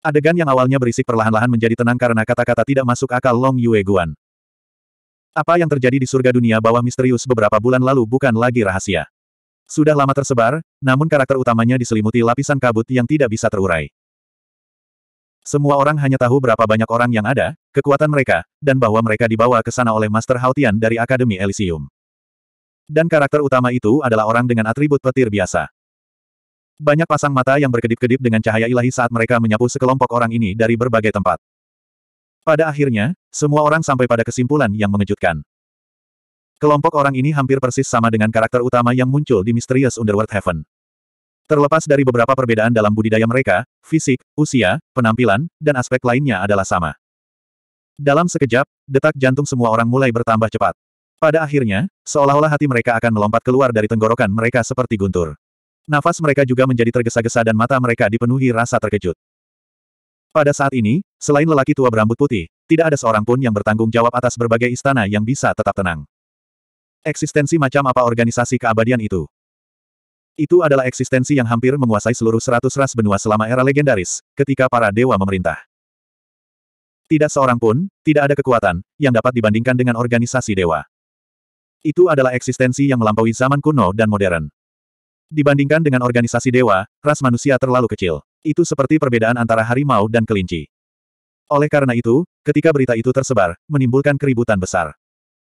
Adegan yang awalnya berisik perlahan-lahan menjadi tenang karena kata-kata tidak masuk akal Long Yue Guan. Apa yang terjadi di surga dunia bawah misterius beberapa bulan lalu bukan lagi rahasia. Sudah lama tersebar, namun karakter utamanya diselimuti lapisan kabut yang tidak bisa terurai. Semua orang hanya tahu berapa banyak orang yang ada, kekuatan mereka, dan bahwa mereka dibawa ke sana oleh Master Haotian dari Akademi Elysium. Dan karakter utama itu adalah orang dengan atribut petir biasa. Banyak pasang mata yang berkedip-kedip dengan cahaya ilahi saat mereka menyapu sekelompok orang ini dari berbagai tempat. Pada akhirnya, semua orang sampai pada kesimpulan yang mengejutkan. Kelompok orang ini hampir persis sama dengan karakter utama yang muncul di Mysterious Underworld Heaven. Terlepas dari beberapa perbedaan dalam budidaya mereka, fisik, usia, penampilan, dan aspek lainnya adalah sama. Dalam sekejap, detak jantung semua orang mulai bertambah cepat. Pada akhirnya, seolah-olah hati mereka akan melompat keluar dari tenggorokan mereka seperti guntur. Nafas mereka juga menjadi tergesa-gesa dan mata mereka dipenuhi rasa terkejut. Pada saat ini, selain lelaki tua berambut putih, tidak ada seorang pun yang bertanggung jawab atas berbagai istana yang bisa tetap tenang. Eksistensi macam apa organisasi keabadian itu? Itu adalah eksistensi yang hampir menguasai seluruh seratus ras benua selama era legendaris, ketika para dewa memerintah. Tidak seorang pun, tidak ada kekuatan, yang dapat dibandingkan dengan organisasi dewa. Itu adalah eksistensi yang melampaui zaman kuno dan modern. Dibandingkan dengan organisasi dewa, ras manusia terlalu kecil. Itu seperti perbedaan antara harimau dan kelinci. Oleh karena itu, ketika berita itu tersebar, menimbulkan keributan besar.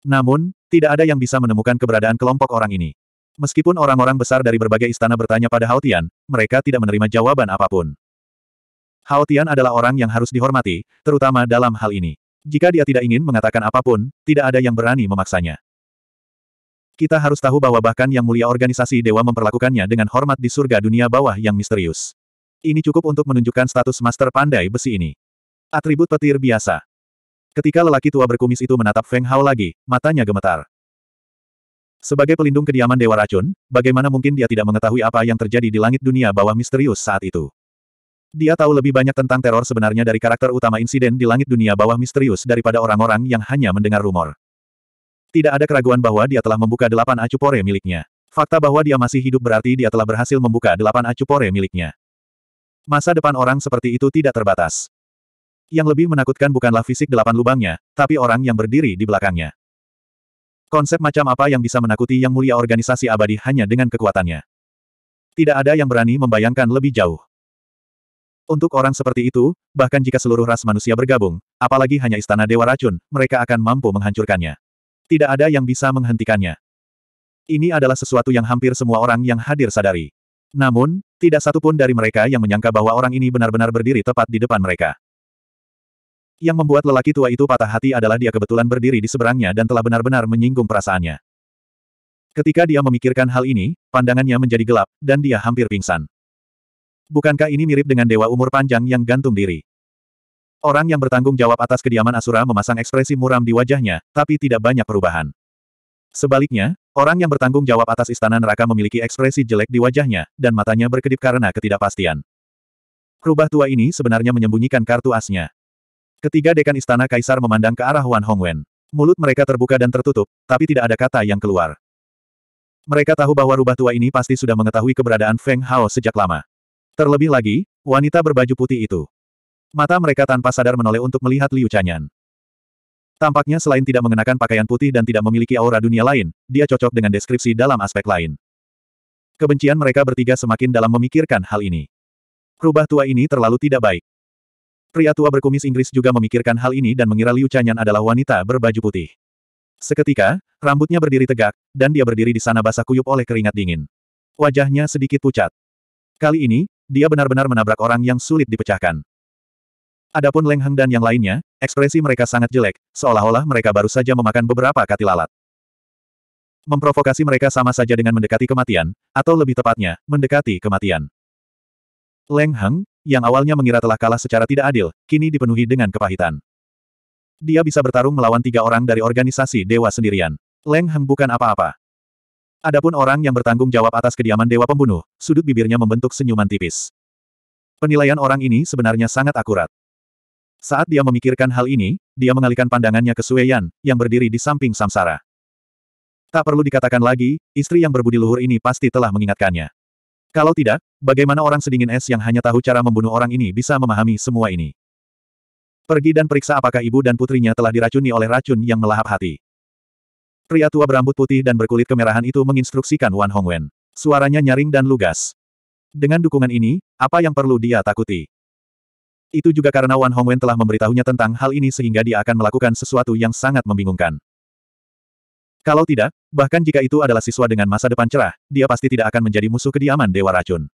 Namun, tidak ada yang bisa menemukan keberadaan kelompok orang ini. Meskipun orang-orang besar dari berbagai istana bertanya pada Haotian, mereka tidak menerima jawaban apapun. Haotian adalah orang yang harus dihormati, terutama dalam hal ini. Jika dia tidak ingin mengatakan apapun, tidak ada yang berani memaksanya. Kita harus tahu bahwa bahkan yang mulia organisasi dewa memperlakukannya dengan hormat di surga dunia bawah yang misterius. Ini cukup untuk menunjukkan status master pandai besi ini. Atribut petir biasa. Ketika lelaki tua berkumis itu menatap Feng Hao lagi, matanya gemetar. Sebagai pelindung kediaman Dewa Racun, bagaimana mungkin dia tidak mengetahui apa yang terjadi di langit dunia bawah misterius saat itu? Dia tahu lebih banyak tentang teror sebenarnya dari karakter utama insiden di langit dunia bawah misterius daripada orang-orang yang hanya mendengar rumor. Tidak ada keraguan bahwa dia telah membuka delapan acu pore miliknya. Fakta bahwa dia masih hidup berarti dia telah berhasil membuka delapan acu pore miliknya. Masa depan orang seperti itu tidak terbatas. Yang lebih menakutkan bukanlah fisik delapan lubangnya, tapi orang yang berdiri di belakangnya. Konsep macam apa yang bisa menakuti yang mulia organisasi abadi hanya dengan kekuatannya. Tidak ada yang berani membayangkan lebih jauh. Untuk orang seperti itu, bahkan jika seluruh ras manusia bergabung, apalagi hanya istana Dewa Racun, mereka akan mampu menghancurkannya. Tidak ada yang bisa menghentikannya. Ini adalah sesuatu yang hampir semua orang yang hadir sadari. Namun, tidak satu pun dari mereka yang menyangka bahwa orang ini benar-benar berdiri tepat di depan mereka. Yang membuat lelaki tua itu patah hati adalah dia kebetulan berdiri di seberangnya dan telah benar-benar menyinggung perasaannya. Ketika dia memikirkan hal ini, pandangannya menjadi gelap, dan dia hampir pingsan. Bukankah ini mirip dengan dewa umur panjang yang gantung diri? Orang yang bertanggung jawab atas kediaman Asura memasang ekspresi muram di wajahnya, tapi tidak banyak perubahan. Sebaliknya, orang yang bertanggung jawab atas istana neraka memiliki ekspresi jelek di wajahnya, dan matanya berkedip karena ketidakpastian. Rubah tua ini sebenarnya menyembunyikan kartu asnya. Ketiga dekan istana kaisar memandang ke arah Wan Hongwen. Mulut mereka terbuka dan tertutup, tapi tidak ada kata yang keluar. Mereka tahu bahwa rubah tua ini pasti sudah mengetahui keberadaan Feng Hao sejak lama. Terlebih lagi, wanita berbaju putih itu. Mata mereka tanpa sadar menoleh untuk melihat Liu Chanyan. Tampaknya selain tidak mengenakan pakaian putih dan tidak memiliki aura dunia lain, dia cocok dengan deskripsi dalam aspek lain. Kebencian mereka bertiga semakin dalam memikirkan hal ini. Rubah tua ini terlalu tidak baik. Pria tua berkumis Inggris juga memikirkan hal ini dan mengira Liu Chanyan adalah wanita berbaju putih. Seketika, rambutnya berdiri tegak, dan dia berdiri di sana basah kuyup oleh keringat dingin. Wajahnya sedikit pucat. Kali ini, dia benar-benar menabrak orang yang sulit dipecahkan. Adapun Leng Heng dan yang lainnya, ekspresi mereka sangat jelek, seolah-olah mereka baru saja memakan beberapa katil lalat. Memprovokasi mereka sama saja dengan mendekati kematian, atau lebih tepatnya, mendekati kematian. Leng Heng, yang awalnya mengira telah kalah secara tidak adil, kini dipenuhi dengan kepahitan. Dia bisa bertarung melawan tiga orang dari organisasi dewa sendirian. Leng Heng bukan apa-apa. Adapun orang yang bertanggung jawab atas kediaman dewa pembunuh, sudut bibirnya membentuk senyuman tipis. Penilaian orang ini sebenarnya sangat akurat. Saat dia memikirkan hal ini, dia mengalihkan pandangannya ke Sueyan, yang berdiri di samping Samsara. Tak perlu dikatakan lagi, istri yang berbudi luhur ini pasti telah mengingatkannya. Kalau tidak, bagaimana orang sedingin es yang hanya tahu cara membunuh orang ini bisa memahami semua ini? Pergi dan periksa apakah ibu dan putrinya telah diracuni oleh racun yang melahap hati. Pria tua berambut putih dan berkulit kemerahan itu menginstruksikan Wan Hongwen. Suaranya nyaring dan lugas. Dengan dukungan ini, apa yang perlu dia takuti? Itu juga karena Wan Hongwen telah memberitahunya tentang hal ini sehingga dia akan melakukan sesuatu yang sangat membingungkan. Kalau tidak, bahkan jika itu adalah siswa dengan masa depan cerah, dia pasti tidak akan menjadi musuh kediaman Dewa Racun.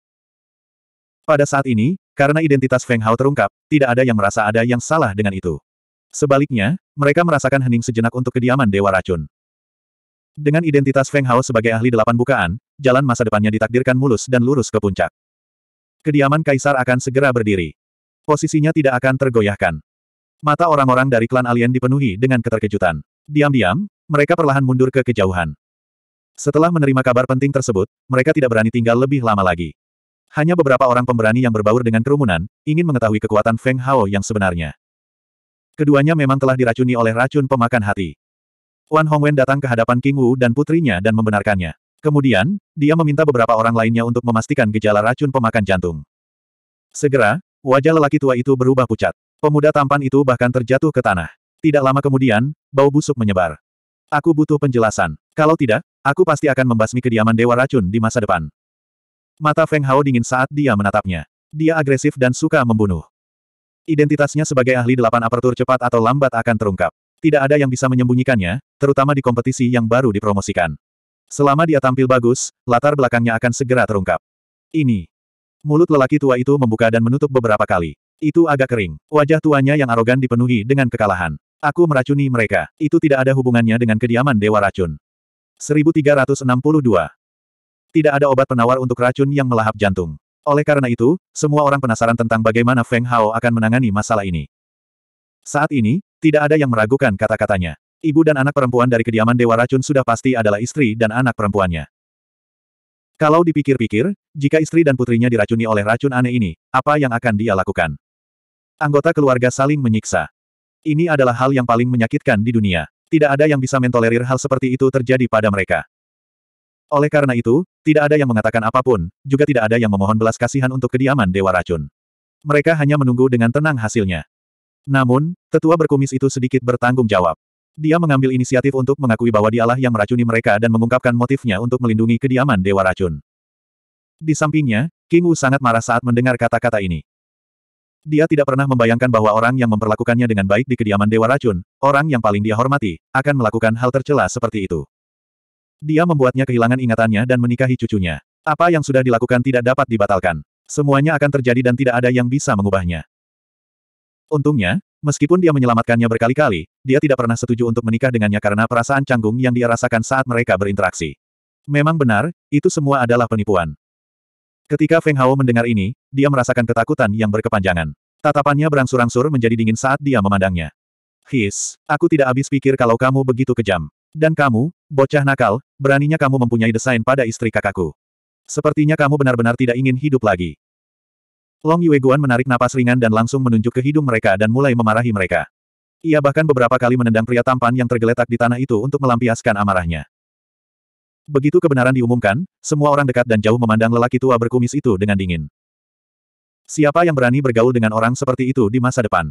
Pada saat ini, karena identitas Feng Hao terungkap, tidak ada yang merasa ada yang salah dengan itu. Sebaliknya, mereka merasakan hening sejenak untuk kediaman Dewa Racun. Dengan identitas Feng Hao sebagai ahli delapan bukaan, jalan masa depannya ditakdirkan mulus dan lurus ke puncak. Kediaman Kaisar akan segera berdiri. Posisinya tidak akan tergoyahkan. Mata orang-orang dari klan alien dipenuhi dengan keterkejutan. Diam-diam, mereka perlahan mundur ke kejauhan. Setelah menerima kabar penting tersebut, mereka tidak berani tinggal lebih lama lagi. Hanya beberapa orang pemberani yang berbaur dengan kerumunan, ingin mengetahui kekuatan Feng Hao yang sebenarnya. Keduanya memang telah diracuni oleh racun pemakan hati. Wan Hongwen datang ke hadapan King Wu dan putrinya dan membenarkannya. Kemudian, dia meminta beberapa orang lainnya untuk memastikan gejala racun pemakan jantung. Segera, Wajah lelaki tua itu berubah pucat. Pemuda tampan itu bahkan terjatuh ke tanah. Tidak lama kemudian, bau busuk menyebar. Aku butuh penjelasan. Kalau tidak, aku pasti akan membasmi kediaman Dewa Racun di masa depan. Mata Feng Hao dingin saat dia menatapnya. Dia agresif dan suka membunuh. Identitasnya sebagai ahli delapan apertur cepat atau lambat akan terungkap. Tidak ada yang bisa menyembunyikannya, terutama di kompetisi yang baru dipromosikan. Selama dia tampil bagus, latar belakangnya akan segera terungkap. Ini, Mulut lelaki tua itu membuka dan menutup beberapa kali. Itu agak kering. Wajah tuanya yang arogan dipenuhi dengan kekalahan. Aku meracuni mereka. Itu tidak ada hubungannya dengan kediaman Dewa Racun. 1362. Tidak ada obat penawar untuk racun yang melahap jantung. Oleh karena itu, semua orang penasaran tentang bagaimana Feng Hao akan menangani masalah ini. Saat ini, tidak ada yang meragukan kata-katanya. Ibu dan anak perempuan dari kediaman Dewa Racun sudah pasti adalah istri dan anak perempuannya. Kalau dipikir-pikir, jika istri dan putrinya diracuni oleh racun aneh ini, apa yang akan dia lakukan? Anggota keluarga saling menyiksa. Ini adalah hal yang paling menyakitkan di dunia. Tidak ada yang bisa mentolerir hal seperti itu terjadi pada mereka. Oleh karena itu, tidak ada yang mengatakan apapun, juga tidak ada yang memohon belas kasihan untuk kediaman Dewa Racun. Mereka hanya menunggu dengan tenang hasilnya. Namun, tetua berkumis itu sedikit bertanggung jawab. Dia mengambil inisiatif untuk mengakui bahwa dialah yang meracuni mereka dan mengungkapkan motifnya untuk melindungi kediaman Dewa Racun. Di sampingnya, King Wu sangat marah saat mendengar kata-kata ini. Dia tidak pernah membayangkan bahwa orang yang memperlakukannya dengan baik di kediaman Dewa Racun, orang yang paling dia hormati, akan melakukan hal tercela seperti itu. Dia membuatnya kehilangan ingatannya dan menikahi cucunya. Apa yang sudah dilakukan tidak dapat dibatalkan. Semuanya akan terjadi dan tidak ada yang bisa mengubahnya. Untungnya, Meskipun dia menyelamatkannya berkali-kali, dia tidak pernah setuju untuk menikah dengannya karena perasaan canggung yang dia rasakan saat mereka berinteraksi. Memang benar, itu semua adalah penipuan. Ketika Feng Hao mendengar ini, dia merasakan ketakutan yang berkepanjangan. Tatapannya berangsur-angsur menjadi dingin saat dia memandangnya. His, aku tidak habis pikir kalau kamu begitu kejam. Dan kamu, bocah nakal, beraninya kamu mempunyai desain pada istri kakakku. Sepertinya kamu benar-benar tidak ingin hidup lagi. Long Yueguan menarik napas ringan dan langsung menunjuk ke hidung mereka dan mulai memarahi mereka. Ia bahkan beberapa kali menendang pria tampan yang tergeletak di tanah itu untuk melampiaskan amarahnya. Begitu kebenaran diumumkan, semua orang dekat dan jauh memandang lelaki tua berkumis itu dengan dingin. Siapa yang berani bergaul dengan orang seperti itu di masa depan?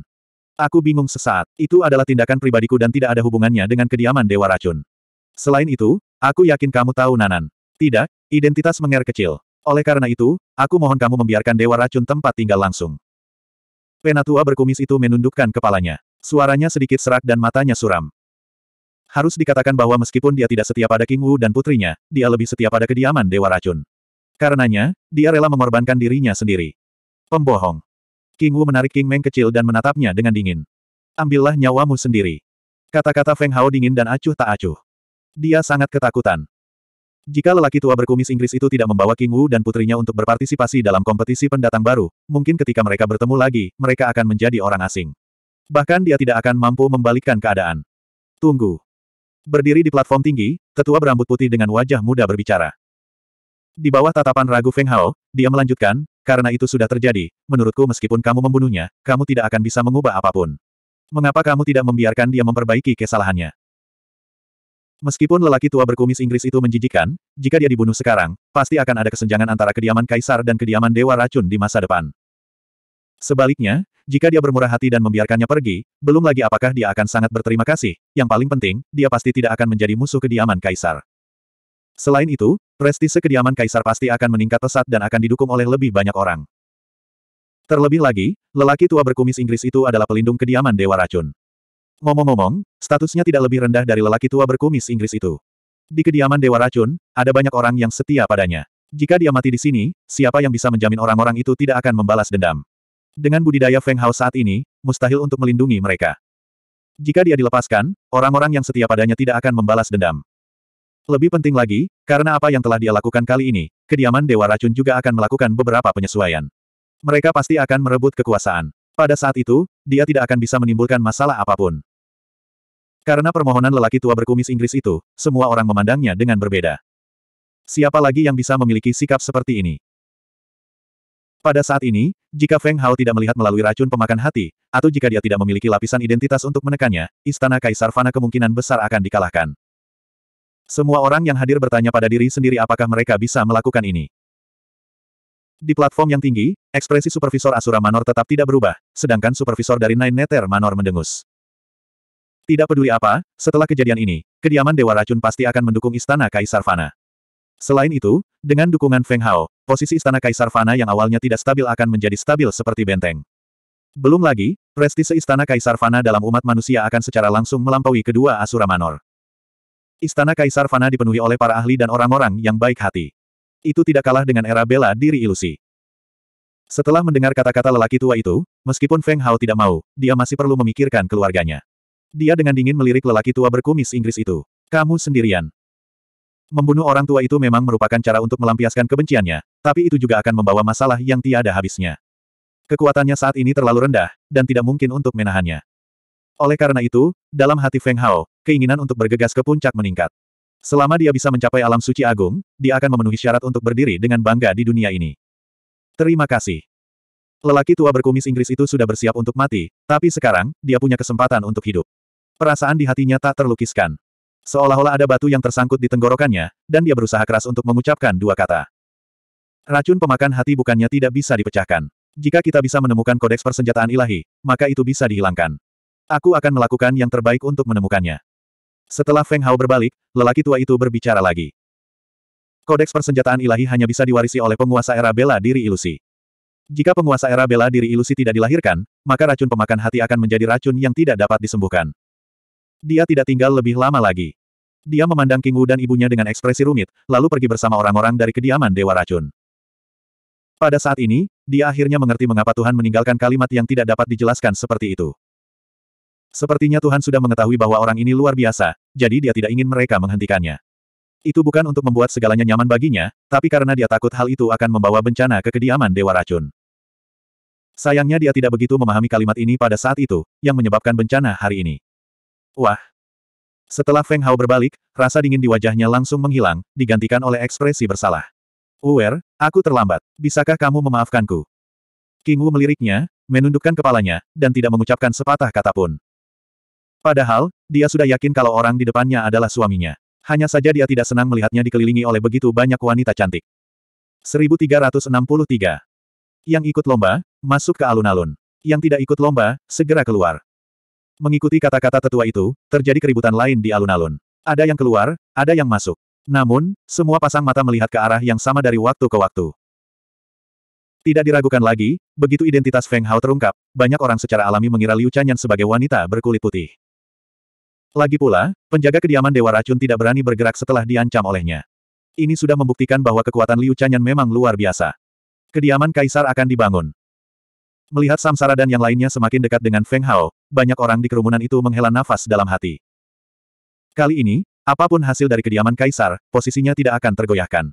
Aku bingung sesaat. Itu adalah tindakan pribadiku dan tidak ada hubungannya dengan kediaman Dewa Racun. Selain itu, aku yakin kamu tahu Nanan. Tidak, identitas menger kecil. Oleh karena itu, aku mohon kamu membiarkan Dewa Racun tempat tinggal langsung. Penatua berkumis itu menundukkan kepalanya. Suaranya sedikit serak dan matanya suram. Harus dikatakan bahwa meskipun dia tidak setia pada King Wu dan putrinya, dia lebih setia pada kediaman Dewa Racun. Karenanya, dia rela mengorbankan dirinya sendiri. Pembohong. King Wu menarik King Meng kecil dan menatapnya dengan dingin. Ambillah nyawamu sendiri. Kata-kata Feng Hao dingin dan acuh tak acuh. Dia sangat ketakutan. Jika lelaki tua berkumis Inggris itu tidak membawa King Wu dan putrinya untuk berpartisipasi dalam kompetisi pendatang baru, mungkin ketika mereka bertemu lagi, mereka akan menjadi orang asing. Bahkan dia tidak akan mampu membalikkan keadaan. Tunggu. Berdiri di platform tinggi, tetua berambut putih dengan wajah muda berbicara. Di bawah tatapan ragu Feng Hao, dia melanjutkan, karena itu sudah terjadi, menurutku meskipun kamu membunuhnya, kamu tidak akan bisa mengubah apapun. Mengapa kamu tidak membiarkan dia memperbaiki kesalahannya? Meskipun lelaki tua berkumis Inggris itu menjijikan, jika dia dibunuh sekarang, pasti akan ada kesenjangan antara kediaman kaisar dan kediaman dewa racun di masa depan. Sebaliknya, jika dia bermurah hati dan membiarkannya pergi, belum lagi apakah dia akan sangat berterima kasih, yang paling penting, dia pasti tidak akan menjadi musuh kediaman kaisar. Selain itu, prestise kediaman kaisar pasti akan meningkat pesat dan akan didukung oleh lebih banyak orang. Terlebih lagi, lelaki tua berkumis Inggris itu adalah pelindung kediaman dewa racun. Ngomong-ngomong, statusnya tidak lebih rendah dari lelaki tua berkumis Inggris itu. Di kediaman Dewa Racun, ada banyak orang yang setia padanya. Jika dia mati di sini, siapa yang bisa menjamin orang-orang itu tidak akan membalas dendam? Dengan budidaya Feng Hao saat ini, mustahil untuk melindungi mereka. Jika dia dilepaskan, orang-orang yang setia padanya tidak akan membalas dendam. Lebih penting lagi, karena apa yang telah dia lakukan kali ini, kediaman Dewa Racun juga akan melakukan beberapa penyesuaian. Mereka pasti akan merebut kekuasaan. Pada saat itu, dia tidak akan bisa menimbulkan masalah apapun. Karena permohonan lelaki tua berkumis Inggris itu, semua orang memandangnya dengan berbeda. Siapa lagi yang bisa memiliki sikap seperti ini? Pada saat ini, jika Feng Hao tidak melihat melalui racun pemakan hati, atau jika dia tidak memiliki lapisan identitas untuk menekannya, istana Kaisar Fana kemungkinan besar akan dikalahkan. Semua orang yang hadir bertanya pada diri sendiri apakah mereka bisa melakukan ini. Di platform yang tinggi, ekspresi Supervisor Asura Manor tetap tidak berubah, sedangkan Supervisor dari Nine Nether Manor mendengus. Tidak peduli apa, setelah kejadian ini, kediaman Dewa Racun pasti akan mendukung Istana Kaisar Fana. Selain itu, dengan dukungan Feng Hao, posisi Istana Kaisar Fana yang awalnya tidak stabil akan menjadi stabil seperti benteng. Belum lagi, prestise Istana Kaisar Fana dalam umat manusia akan secara langsung melampaui kedua Asura Manor. Istana Kaisar Fana dipenuhi oleh para ahli dan orang-orang yang baik hati. Itu tidak kalah dengan era bela diri ilusi. Setelah mendengar kata-kata lelaki tua itu, meskipun Feng Hao tidak mau, dia masih perlu memikirkan keluarganya. Dia dengan dingin melirik lelaki tua berkumis Inggris itu. Kamu sendirian. Membunuh orang tua itu memang merupakan cara untuk melampiaskan kebenciannya, tapi itu juga akan membawa masalah yang tiada habisnya. Kekuatannya saat ini terlalu rendah, dan tidak mungkin untuk menahannya. Oleh karena itu, dalam hati Feng Hao, keinginan untuk bergegas ke puncak meningkat. Selama dia bisa mencapai alam suci agung, dia akan memenuhi syarat untuk berdiri dengan bangga di dunia ini. Terima kasih. Lelaki tua berkumis Inggris itu sudah bersiap untuk mati, tapi sekarang, dia punya kesempatan untuk hidup. Perasaan di hatinya tak terlukiskan. Seolah-olah ada batu yang tersangkut di tenggorokannya, dan dia berusaha keras untuk mengucapkan dua kata. Racun pemakan hati bukannya tidak bisa dipecahkan. Jika kita bisa menemukan kodeks persenjataan ilahi, maka itu bisa dihilangkan. Aku akan melakukan yang terbaik untuk menemukannya. Setelah Feng Hao berbalik, lelaki tua itu berbicara lagi. Kodeks persenjataan ilahi hanya bisa diwarisi oleh penguasa era bela diri ilusi. Jika penguasa era bela diri ilusi tidak dilahirkan, maka racun pemakan hati akan menjadi racun yang tidak dapat disembuhkan. Dia tidak tinggal lebih lama lagi. Dia memandang King Wu dan ibunya dengan ekspresi rumit, lalu pergi bersama orang-orang dari kediaman Dewa Racun. Pada saat ini, dia akhirnya mengerti mengapa Tuhan meninggalkan kalimat yang tidak dapat dijelaskan seperti itu. Sepertinya Tuhan sudah mengetahui bahwa orang ini luar biasa, jadi dia tidak ingin mereka menghentikannya. Itu bukan untuk membuat segalanya nyaman baginya, tapi karena dia takut hal itu akan membawa bencana ke kediaman Dewa Racun. Sayangnya dia tidak begitu memahami kalimat ini pada saat itu, yang menyebabkan bencana hari ini. Wah! Setelah Feng Hao berbalik, rasa dingin di wajahnya langsung menghilang, digantikan oleh ekspresi bersalah. Uwer, aku terlambat. Bisakah kamu memaafkanku? King Wu meliriknya, menundukkan kepalanya, dan tidak mengucapkan sepatah kata pun. Padahal, dia sudah yakin kalau orang di depannya adalah suaminya. Hanya saja dia tidak senang melihatnya dikelilingi oleh begitu banyak wanita cantik. 1363. Yang ikut lomba, masuk ke alun-alun. Yang tidak ikut lomba, segera keluar. Mengikuti kata-kata tetua itu, terjadi keributan lain di alun-alun. Ada yang keluar, ada yang masuk. Namun, semua pasang mata melihat ke arah yang sama dari waktu ke waktu. Tidak diragukan lagi, begitu identitas Feng Hao terungkap, banyak orang secara alami mengira Liu Chanyan sebagai wanita berkulit putih. Lagi pula, penjaga kediaman Dewa Racun tidak berani bergerak setelah diancam olehnya. Ini sudah membuktikan bahwa kekuatan Liu Chanyan memang luar biasa. Kediaman Kaisar akan dibangun. Melihat Samsara dan yang lainnya semakin dekat dengan Feng Hao, banyak orang di kerumunan itu menghela nafas dalam hati. Kali ini, apapun hasil dari kediaman Kaisar, posisinya tidak akan tergoyahkan.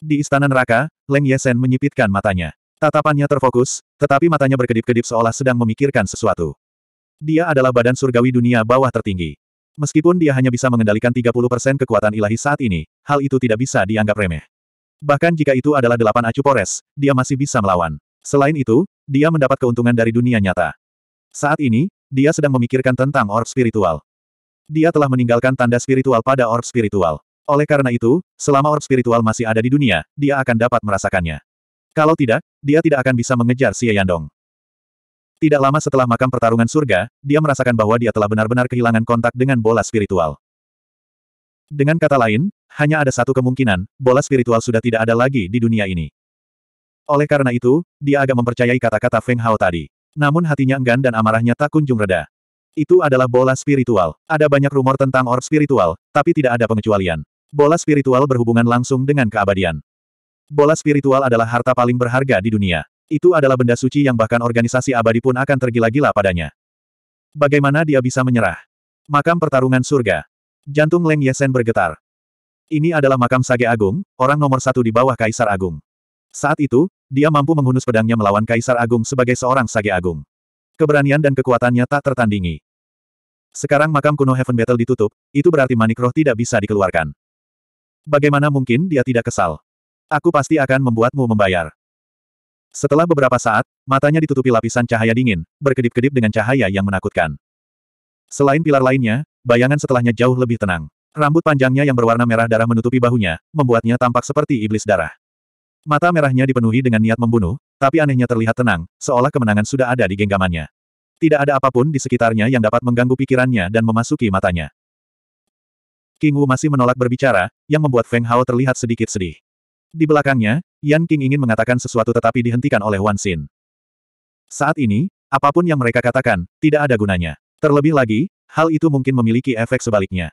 Di istana neraka, Leng Yesen menyipitkan matanya. Tatapannya terfokus, tetapi matanya berkedip-kedip seolah sedang memikirkan sesuatu. Dia adalah badan surgawi dunia bawah tertinggi. Meskipun dia hanya bisa mengendalikan 30% kekuatan ilahi saat ini, hal itu tidak bisa dianggap remeh. Bahkan jika itu adalah delapan acu pores, dia masih bisa melawan. Selain itu, dia mendapat keuntungan dari dunia nyata. Saat ini, dia sedang memikirkan tentang orb spiritual. Dia telah meninggalkan tanda spiritual pada orb spiritual. Oleh karena itu, selama orb spiritual masih ada di dunia, dia akan dapat merasakannya. Kalau tidak, dia tidak akan bisa mengejar Xie Yandong. Tidak lama setelah makam pertarungan surga, dia merasakan bahwa dia telah benar-benar kehilangan kontak dengan bola spiritual. Dengan kata lain, hanya ada satu kemungkinan, bola spiritual sudah tidak ada lagi di dunia ini. Oleh karena itu, dia agak mempercayai kata-kata Feng Hao tadi. Namun hatinya enggan dan amarahnya tak kunjung reda. Itu adalah bola spiritual. Ada banyak rumor tentang orb spiritual, tapi tidak ada pengecualian. Bola spiritual berhubungan langsung dengan keabadian. Bola spiritual adalah harta paling berharga di dunia. Itu adalah benda suci yang bahkan organisasi abadi pun akan tergila-gila padanya. Bagaimana dia bisa menyerah? Makam pertarungan surga. Jantung Leng Yesen bergetar. Ini adalah makam Sage Agung, orang nomor satu di bawah Kaisar Agung. Saat itu, dia mampu menghunus pedangnya melawan Kaisar Agung sebagai seorang Sage Agung. Keberanian dan kekuatannya tak tertandingi. Sekarang makam kuno Heaven Battle ditutup, itu berarti manik roh tidak bisa dikeluarkan. Bagaimana mungkin dia tidak kesal? Aku pasti akan membuatmu membayar. Setelah beberapa saat, matanya ditutupi lapisan cahaya dingin, berkedip-kedip dengan cahaya yang menakutkan. Selain pilar lainnya, bayangan setelahnya jauh lebih tenang. Rambut panjangnya yang berwarna merah darah menutupi bahunya, membuatnya tampak seperti iblis darah. Mata merahnya dipenuhi dengan niat membunuh, tapi anehnya terlihat tenang, seolah kemenangan sudah ada di genggamannya. Tidak ada apapun di sekitarnya yang dapat mengganggu pikirannya dan memasuki matanya. King Wu masih menolak berbicara, yang membuat Feng Hao terlihat sedikit sedih. Di belakangnya, Yan King ingin mengatakan sesuatu tetapi dihentikan oleh Wan Xin. Saat ini, apapun yang mereka katakan, tidak ada gunanya. Terlebih lagi, hal itu mungkin memiliki efek sebaliknya.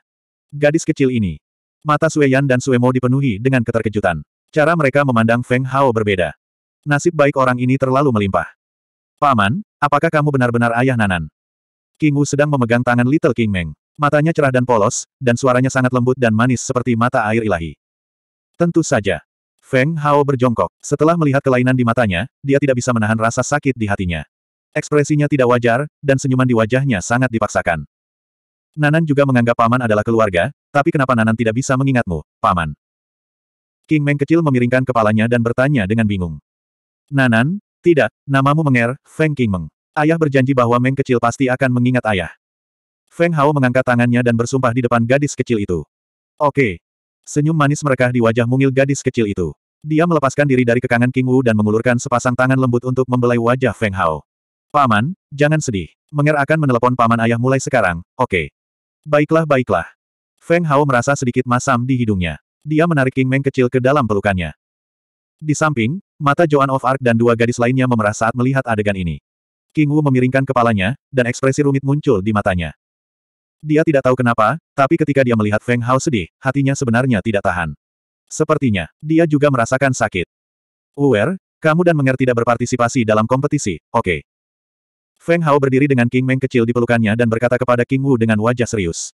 Gadis kecil ini. Mata Sue Yan dan Sue Mo dipenuhi dengan keterkejutan. Cara mereka memandang Feng Hao berbeda. Nasib baik orang ini terlalu melimpah. Paman, apakah kamu benar-benar ayah Nanan? King Wu sedang memegang tangan Little King Meng. Matanya cerah dan polos, dan suaranya sangat lembut dan manis seperti mata air ilahi. Tentu saja. Feng Hao berjongkok. Setelah melihat kelainan di matanya, dia tidak bisa menahan rasa sakit di hatinya. Ekspresinya tidak wajar, dan senyuman di wajahnya sangat dipaksakan. Nanan juga menganggap paman adalah keluarga, tapi kenapa Nanan tidak bisa mengingatmu, paman? King Meng kecil memiringkan kepalanya dan bertanya dengan bingung. Nanan, tidak, namamu Menger, Feng King Meng. Ayah berjanji bahwa Meng kecil pasti akan mengingat ayah. Feng Hao mengangkat tangannya dan bersumpah di depan gadis kecil itu. Oke. Senyum manis merekah di wajah mungil gadis kecil itu. Dia melepaskan diri dari kekangan King Wu dan mengulurkan sepasang tangan lembut untuk membelai wajah Feng Hao. Paman, jangan sedih. Menger akan menelepon paman ayah mulai sekarang, oke. Baiklah baiklah. Feng Hao merasa sedikit masam di hidungnya. Dia menarik King Meng kecil ke dalam pelukannya. Di samping, mata Joan of Arc dan dua gadis lainnya memerah saat melihat adegan ini. King Wu memiringkan kepalanya, dan ekspresi rumit muncul di matanya. Dia tidak tahu kenapa, tapi ketika dia melihat Feng Hao sedih, hatinya sebenarnya tidak tahan. Sepertinya, dia juga merasakan sakit. Uwer, kamu dan Menger tidak berpartisipasi dalam kompetisi, oke. Okay. Feng Hao berdiri dengan King Meng kecil di pelukannya dan berkata kepada King Wu dengan wajah serius.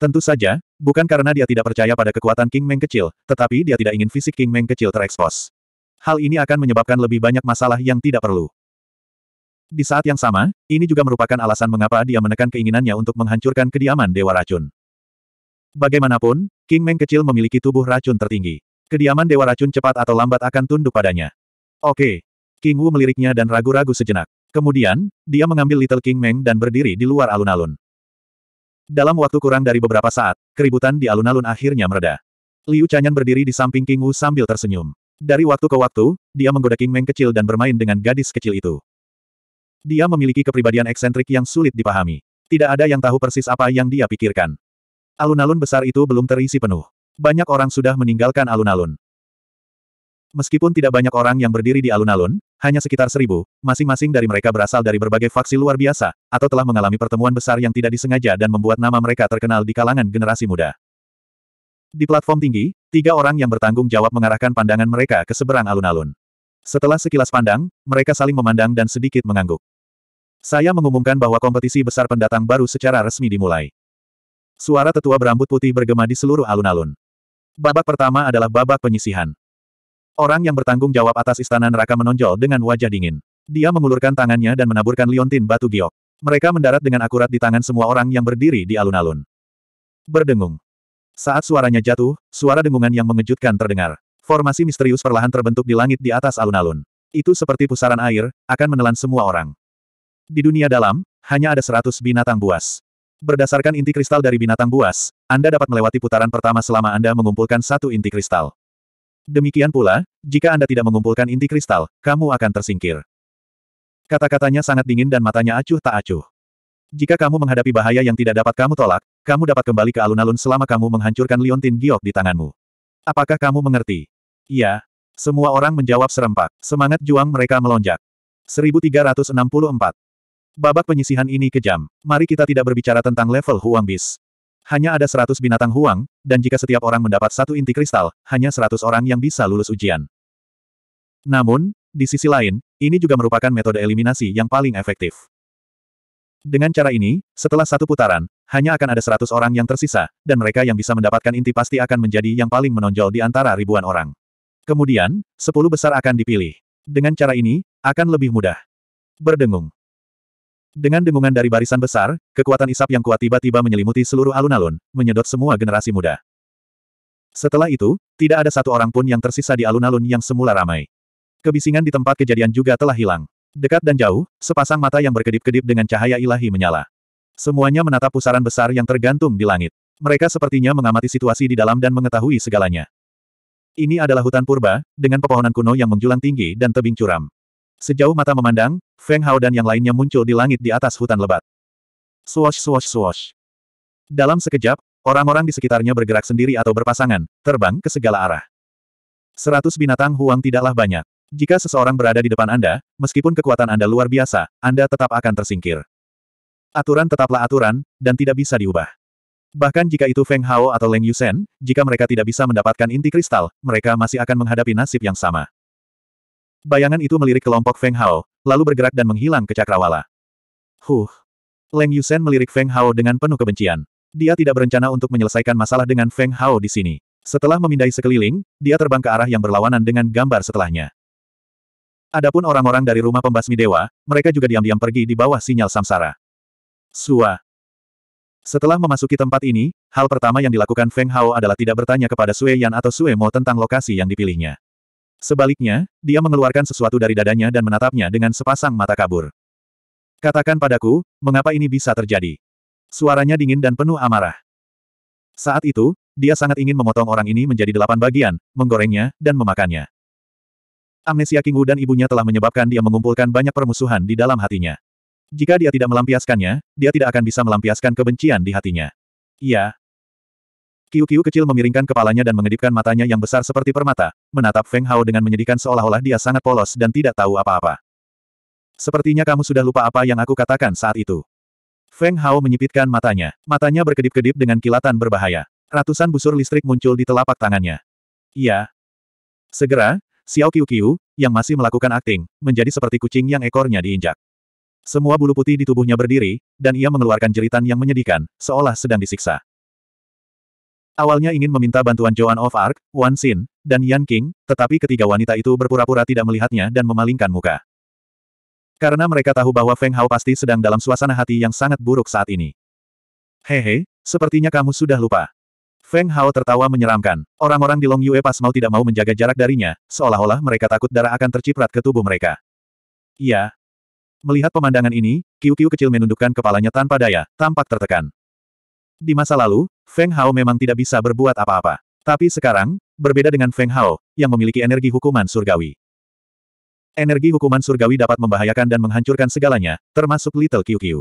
Tentu saja, bukan karena dia tidak percaya pada kekuatan King Meng kecil, tetapi dia tidak ingin fisik King Meng kecil terekspos. Hal ini akan menyebabkan lebih banyak masalah yang tidak perlu. Di saat yang sama, ini juga merupakan alasan mengapa dia menekan keinginannya untuk menghancurkan kediaman Dewa Racun. Bagaimanapun, King Meng kecil memiliki tubuh racun tertinggi. Kediaman Dewa Racun cepat atau lambat akan tunduk padanya. Oke. King Wu meliriknya dan ragu-ragu sejenak. Kemudian, dia mengambil Little King Meng dan berdiri di luar alun-alun. Dalam waktu kurang dari beberapa saat, keributan di alun-alun akhirnya mereda. Liu Chanyan berdiri di samping King Wu sambil tersenyum. Dari waktu ke waktu, dia menggoda King Meng kecil dan bermain dengan gadis kecil itu. Dia memiliki kepribadian eksentrik yang sulit dipahami. Tidak ada yang tahu persis apa yang dia pikirkan. Alun-alun besar itu belum terisi penuh. Banyak orang sudah meninggalkan alun-alun. Meskipun tidak banyak orang yang berdiri di alun-alun, hanya sekitar seribu, masing-masing dari mereka berasal dari berbagai faksi luar biasa, atau telah mengalami pertemuan besar yang tidak disengaja dan membuat nama mereka terkenal di kalangan generasi muda. Di platform tinggi, tiga orang yang bertanggung jawab mengarahkan pandangan mereka ke seberang alun-alun. Setelah sekilas pandang, mereka saling memandang dan sedikit mengangguk. Saya mengumumkan bahwa kompetisi besar pendatang baru secara resmi dimulai. Suara tetua berambut putih bergema di seluruh alun-alun. Babak pertama adalah babak penyisihan. Orang yang bertanggung jawab atas istana neraka menonjol dengan wajah dingin. Dia mengulurkan tangannya dan menaburkan liontin batu giok. Mereka mendarat dengan akurat di tangan semua orang yang berdiri di alun-alun. Berdengung. Saat suaranya jatuh, suara dengungan yang mengejutkan terdengar. Formasi misterius perlahan terbentuk di langit di atas alun-alun. Itu seperti pusaran air, akan menelan semua orang. Di dunia dalam, hanya ada seratus binatang buas. Berdasarkan inti kristal dari binatang buas, Anda dapat melewati putaran pertama selama Anda mengumpulkan satu inti kristal. Demikian pula, jika Anda tidak mengumpulkan inti kristal, kamu akan tersingkir. Kata-katanya sangat dingin dan matanya acuh tak acuh. Jika kamu menghadapi bahaya yang tidak dapat kamu tolak, kamu dapat kembali ke alun-alun selama kamu menghancurkan liontin giok di tanganmu. Apakah kamu mengerti? Iya. Semua orang menjawab serempak. Semangat juang mereka melonjak. 1364. Babak penyisihan ini kejam. Mari kita tidak berbicara tentang level Huang Bis hanya ada seratus binatang huang, dan jika setiap orang mendapat satu inti kristal, hanya seratus orang yang bisa lulus ujian. Namun, di sisi lain, ini juga merupakan metode eliminasi yang paling efektif. Dengan cara ini, setelah satu putaran, hanya akan ada seratus orang yang tersisa, dan mereka yang bisa mendapatkan inti pasti akan menjadi yang paling menonjol di antara ribuan orang. Kemudian, sepuluh besar akan dipilih. Dengan cara ini, akan lebih mudah. Berdengung. Dengan dengungan dari barisan besar, kekuatan isap yang kuat tiba-tiba menyelimuti seluruh alun-alun, menyedot semua generasi muda. Setelah itu, tidak ada satu orang pun yang tersisa di alun-alun yang semula ramai. Kebisingan di tempat kejadian juga telah hilang. Dekat dan jauh, sepasang mata yang berkedip-kedip dengan cahaya ilahi menyala. Semuanya menatap pusaran besar yang tergantung di langit. Mereka sepertinya mengamati situasi di dalam dan mengetahui segalanya. Ini adalah hutan purba, dengan pepohonan kuno yang menjulang tinggi dan tebing curam. Sejauh mata memandang, Feng Hao dan yang lainnya muncul di langit di atas hutan lebat. Swash swash swash. Dalam sekejap, orang-orang di sekitarnya bergerak sendiri atau berpasangan, terbang ke segala arah. Seratus binatang huang tidaklah banyak. Jika seseorang berada di depan Anda, meskipun kekuatan Anda luar biasa, Anda tetap akan tersingkir. Aturan tetaplah aturan, dan tidak bisa diubah. Bahkan jika itu Feng Hao atau Leng Yusen, jika mereka tidak bisa mendapatkan inti kristal, mereka masih akan menghadapi nasib yang sama. Bayangan itu melirik kelompok Feng Hao, lalu bergerak dan menghilang ke cakrawala. Huh. Leng Yusen melirik Feng Hao dengan penuh kebencian. Dia tidak berencana untuk menyelesaikan masalah dengan Feng Hao di sini. Setelah memindai sekeliling, dia terbang ke arah yang berlawanan dengan gambar setelahnya. Adapun orang-orang dari rumah pembasmi dewa, mereka juga diam-diam pergi di bawah sinyal samsara. Sua. Setelah memasuki tempat ini, hal pertama yang dilakukan Feng Hao adalah tidak bertanya kepada Sue Yan atau Sue Mo tentang lokasi yang dipilihnya. Sebaliknya, dia mengeluarkan sesuatu dari dadanya dan menatapnya dengan sepasang mata kabur. Katakan padaku, mengapa ini bisa terjadi? Suaranya dingin dan penuh amarah. Saat itu, dia sangat ingin memotong orang ini menjadi delapan bagian, menggorengnya, dan memakannya. Amnesia King Wu dan ibunya telah menyebabkan dia mengumpulkan banyak permusuhan di dalam hatinya. Jika dia tidak melampiaskannya, dia tidak akan bisa melampiaskan kebencian di hatinya. Iya. Kiu-kiu kecil memiringkan kepalanya dan mengedipkan matanya yang besar seperti permata, menatap Feng Hao dengan menyedihkan seolah-olah dia sangat polos dan tidak tahu apa-apa. Sepertinya kamu sudah lupa apa yang aku katakan saat itu. Feng Hao menyipitkan matanya. Matanya berkedip-kedip dengan kilatan berbahaya. Ratusan busur listrik muncul di telapak tangannya. Iya. Segera, Xiao Qiu-Qiu, yang masih melakukan akting, menjadi seperti kucing yang ekornya diinjak. Semua bulu putih di tubuhnya berdiri, dan ia mengeluarkan jeritan yang menyedihkan, seolah sedang disiksa. Awalnya ingin meminta bantuan Joan of Arc, Wan Xin, dan Yan King, tetapi ketiga wanita itu berpura-pura tidak melihatnya dan memalingkan muka. Karena mereka tahu bahwa Feng Hao pasti sedang dalam suasana hati yang sangat buruk saat ini. Hehe, sepertinya kamu sudah lupa. Feng Hao tertawa menyeramkan. Orang-orang di Long Yue pas mau tidak mau menjaga jarak darinya, seolah-olah mereka takut darah akan terciprat ke tubuh mereka. Iya. Melihat pemandangan ini, kiu-kiu kecil menundukkan kepalanya tanpa daya, tampak tertekan. Di masa lalu, Feng Hao memang tidak bisa berbuat apa-apa. Tapi sekarang, berbeda dengan Feng Hao, yang memiliki energi hukuman surgawi. Energi hukuman surgawi dapat membahayakan dan menghancurkan segalanya, termasuk Little Qiu Qiu.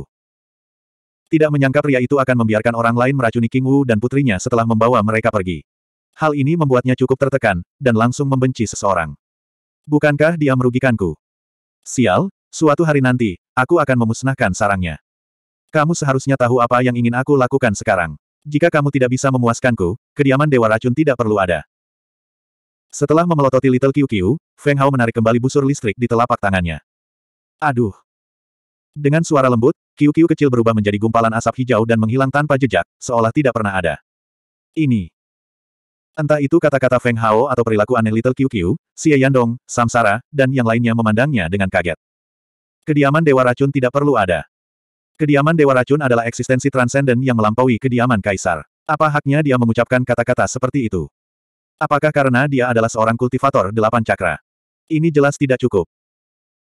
Tidak menyangka pria itu akan membiarkan orang lain meracuni King Wu dan putrinya setelah membawa mereka pergi. Hal ini membuatnya cukup tertekan, dan langsung membenci seseorang. Bukankah dia merugikanku? Sial, suatu hari nanti, aku akan memusnahkan sarangnya. Kamu seharusnya tahu apa yang ingin aku lakukan sekarang. Jika kamu tidak bisa memuaskanku, kediaman Dewa Racun tidak perlu ada. Setelah memelototi Little Qiu Qiu, Feng Hao menarik kembali busur listrik di telapak tangannya. Aduh! Dengan suara lembut, Qiu Qiu kecil berubah menjadi gumpalan asap hijau dan menghilang tanpa jejak, seolah tidak pernah ada. Ini. Entah itu kata-kata Feng Hao atau perilaku aneh Little Qiu Qiu, Xie Yandong, Samsara, dan yang lainnya memandangnya dengan kaget. Kediaman Dewa Racun tidak perlu ada. Kediaman Dewa Racun adalah eksistensi transenden yang melampaui kediaman Kaisar. Apa haknya dia mengucapkan kata-kata seperti itu? Apakah karena dia adalah seorang kultivator delapan cakra? Ini jelas tidak cukup.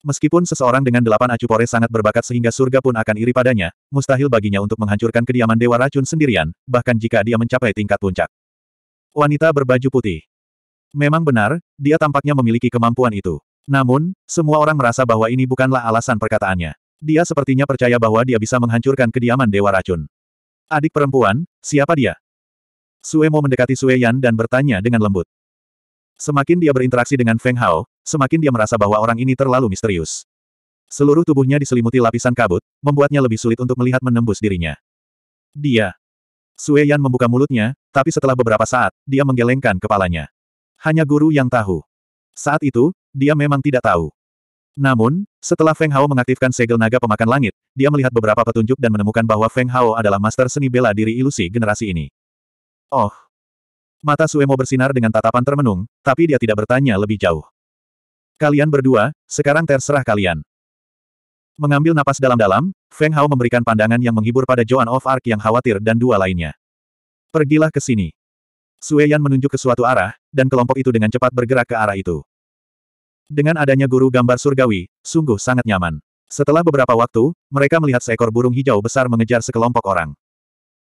Meskipun seseorang dengan delapan acu pore sangat berbakat sehingga surga pun akan iri padanya, mustahil baginya untuk menghancurkan kediaman Dewa Racun sendirian, bahkan jika dia mencapai tingkat puncak. Wanita berbaju putih. Memang benar, dia tampaknya memiliki kemampuan itu. Namun, semua orang merasa bahwa ini bukanlah alasan perkataannya. Dia sepertinya percaya bahwa dia bisa menghancurkan kediaman Dewa Racun. Adik perempuan, siapa dia? Sue Mo mendekati Sue Yan dan bertanya dengan lembut. Semakin dia berinteraksi dengan Feng Hao, semakin dia merasa bahwa orang ini terlalu misterius. Seluruh tubuhnya diselimuti lapisan kabut, membuatnya lebih sulit untuk melihat menembus dirinya. Dia. Sue Yan membuka mulutnya, tapi setelah beberapa saat, dia menggelengkan kepalanya. Hanya guru yang tahu. Saat itu, dia memang tidak tahu. Namun, setelah Feng Hao mengaktifkan segel naga pemakan langit, dia melihat beberapa petunjuk dan menemukan bahwa Feng Hao adalah master seni bela diri ilusi generasi ini. Oh. Mata Suemo bersinar dengan tatapan termenung, tapi dia tidak bertanya lebih jauh. Kalian berdua, sekarang terserah kalian. Mengambil napas dalam-dalam, Feng Hao memberikan pandangan yang menghibur pada Joan of Arc yang khawatir dan dua lainnya. Pergilah ke sini. Sueyan menunjuk ke suatu arah, dan kelompok itu dengan cepat bergerak ke arah itu. Dengan adanya guru gambar surgawi, sungguh sangat nyaman. Setelah beberapa waktu, mereka melihat seekor burung hijau besar mengejar sekelompok orang.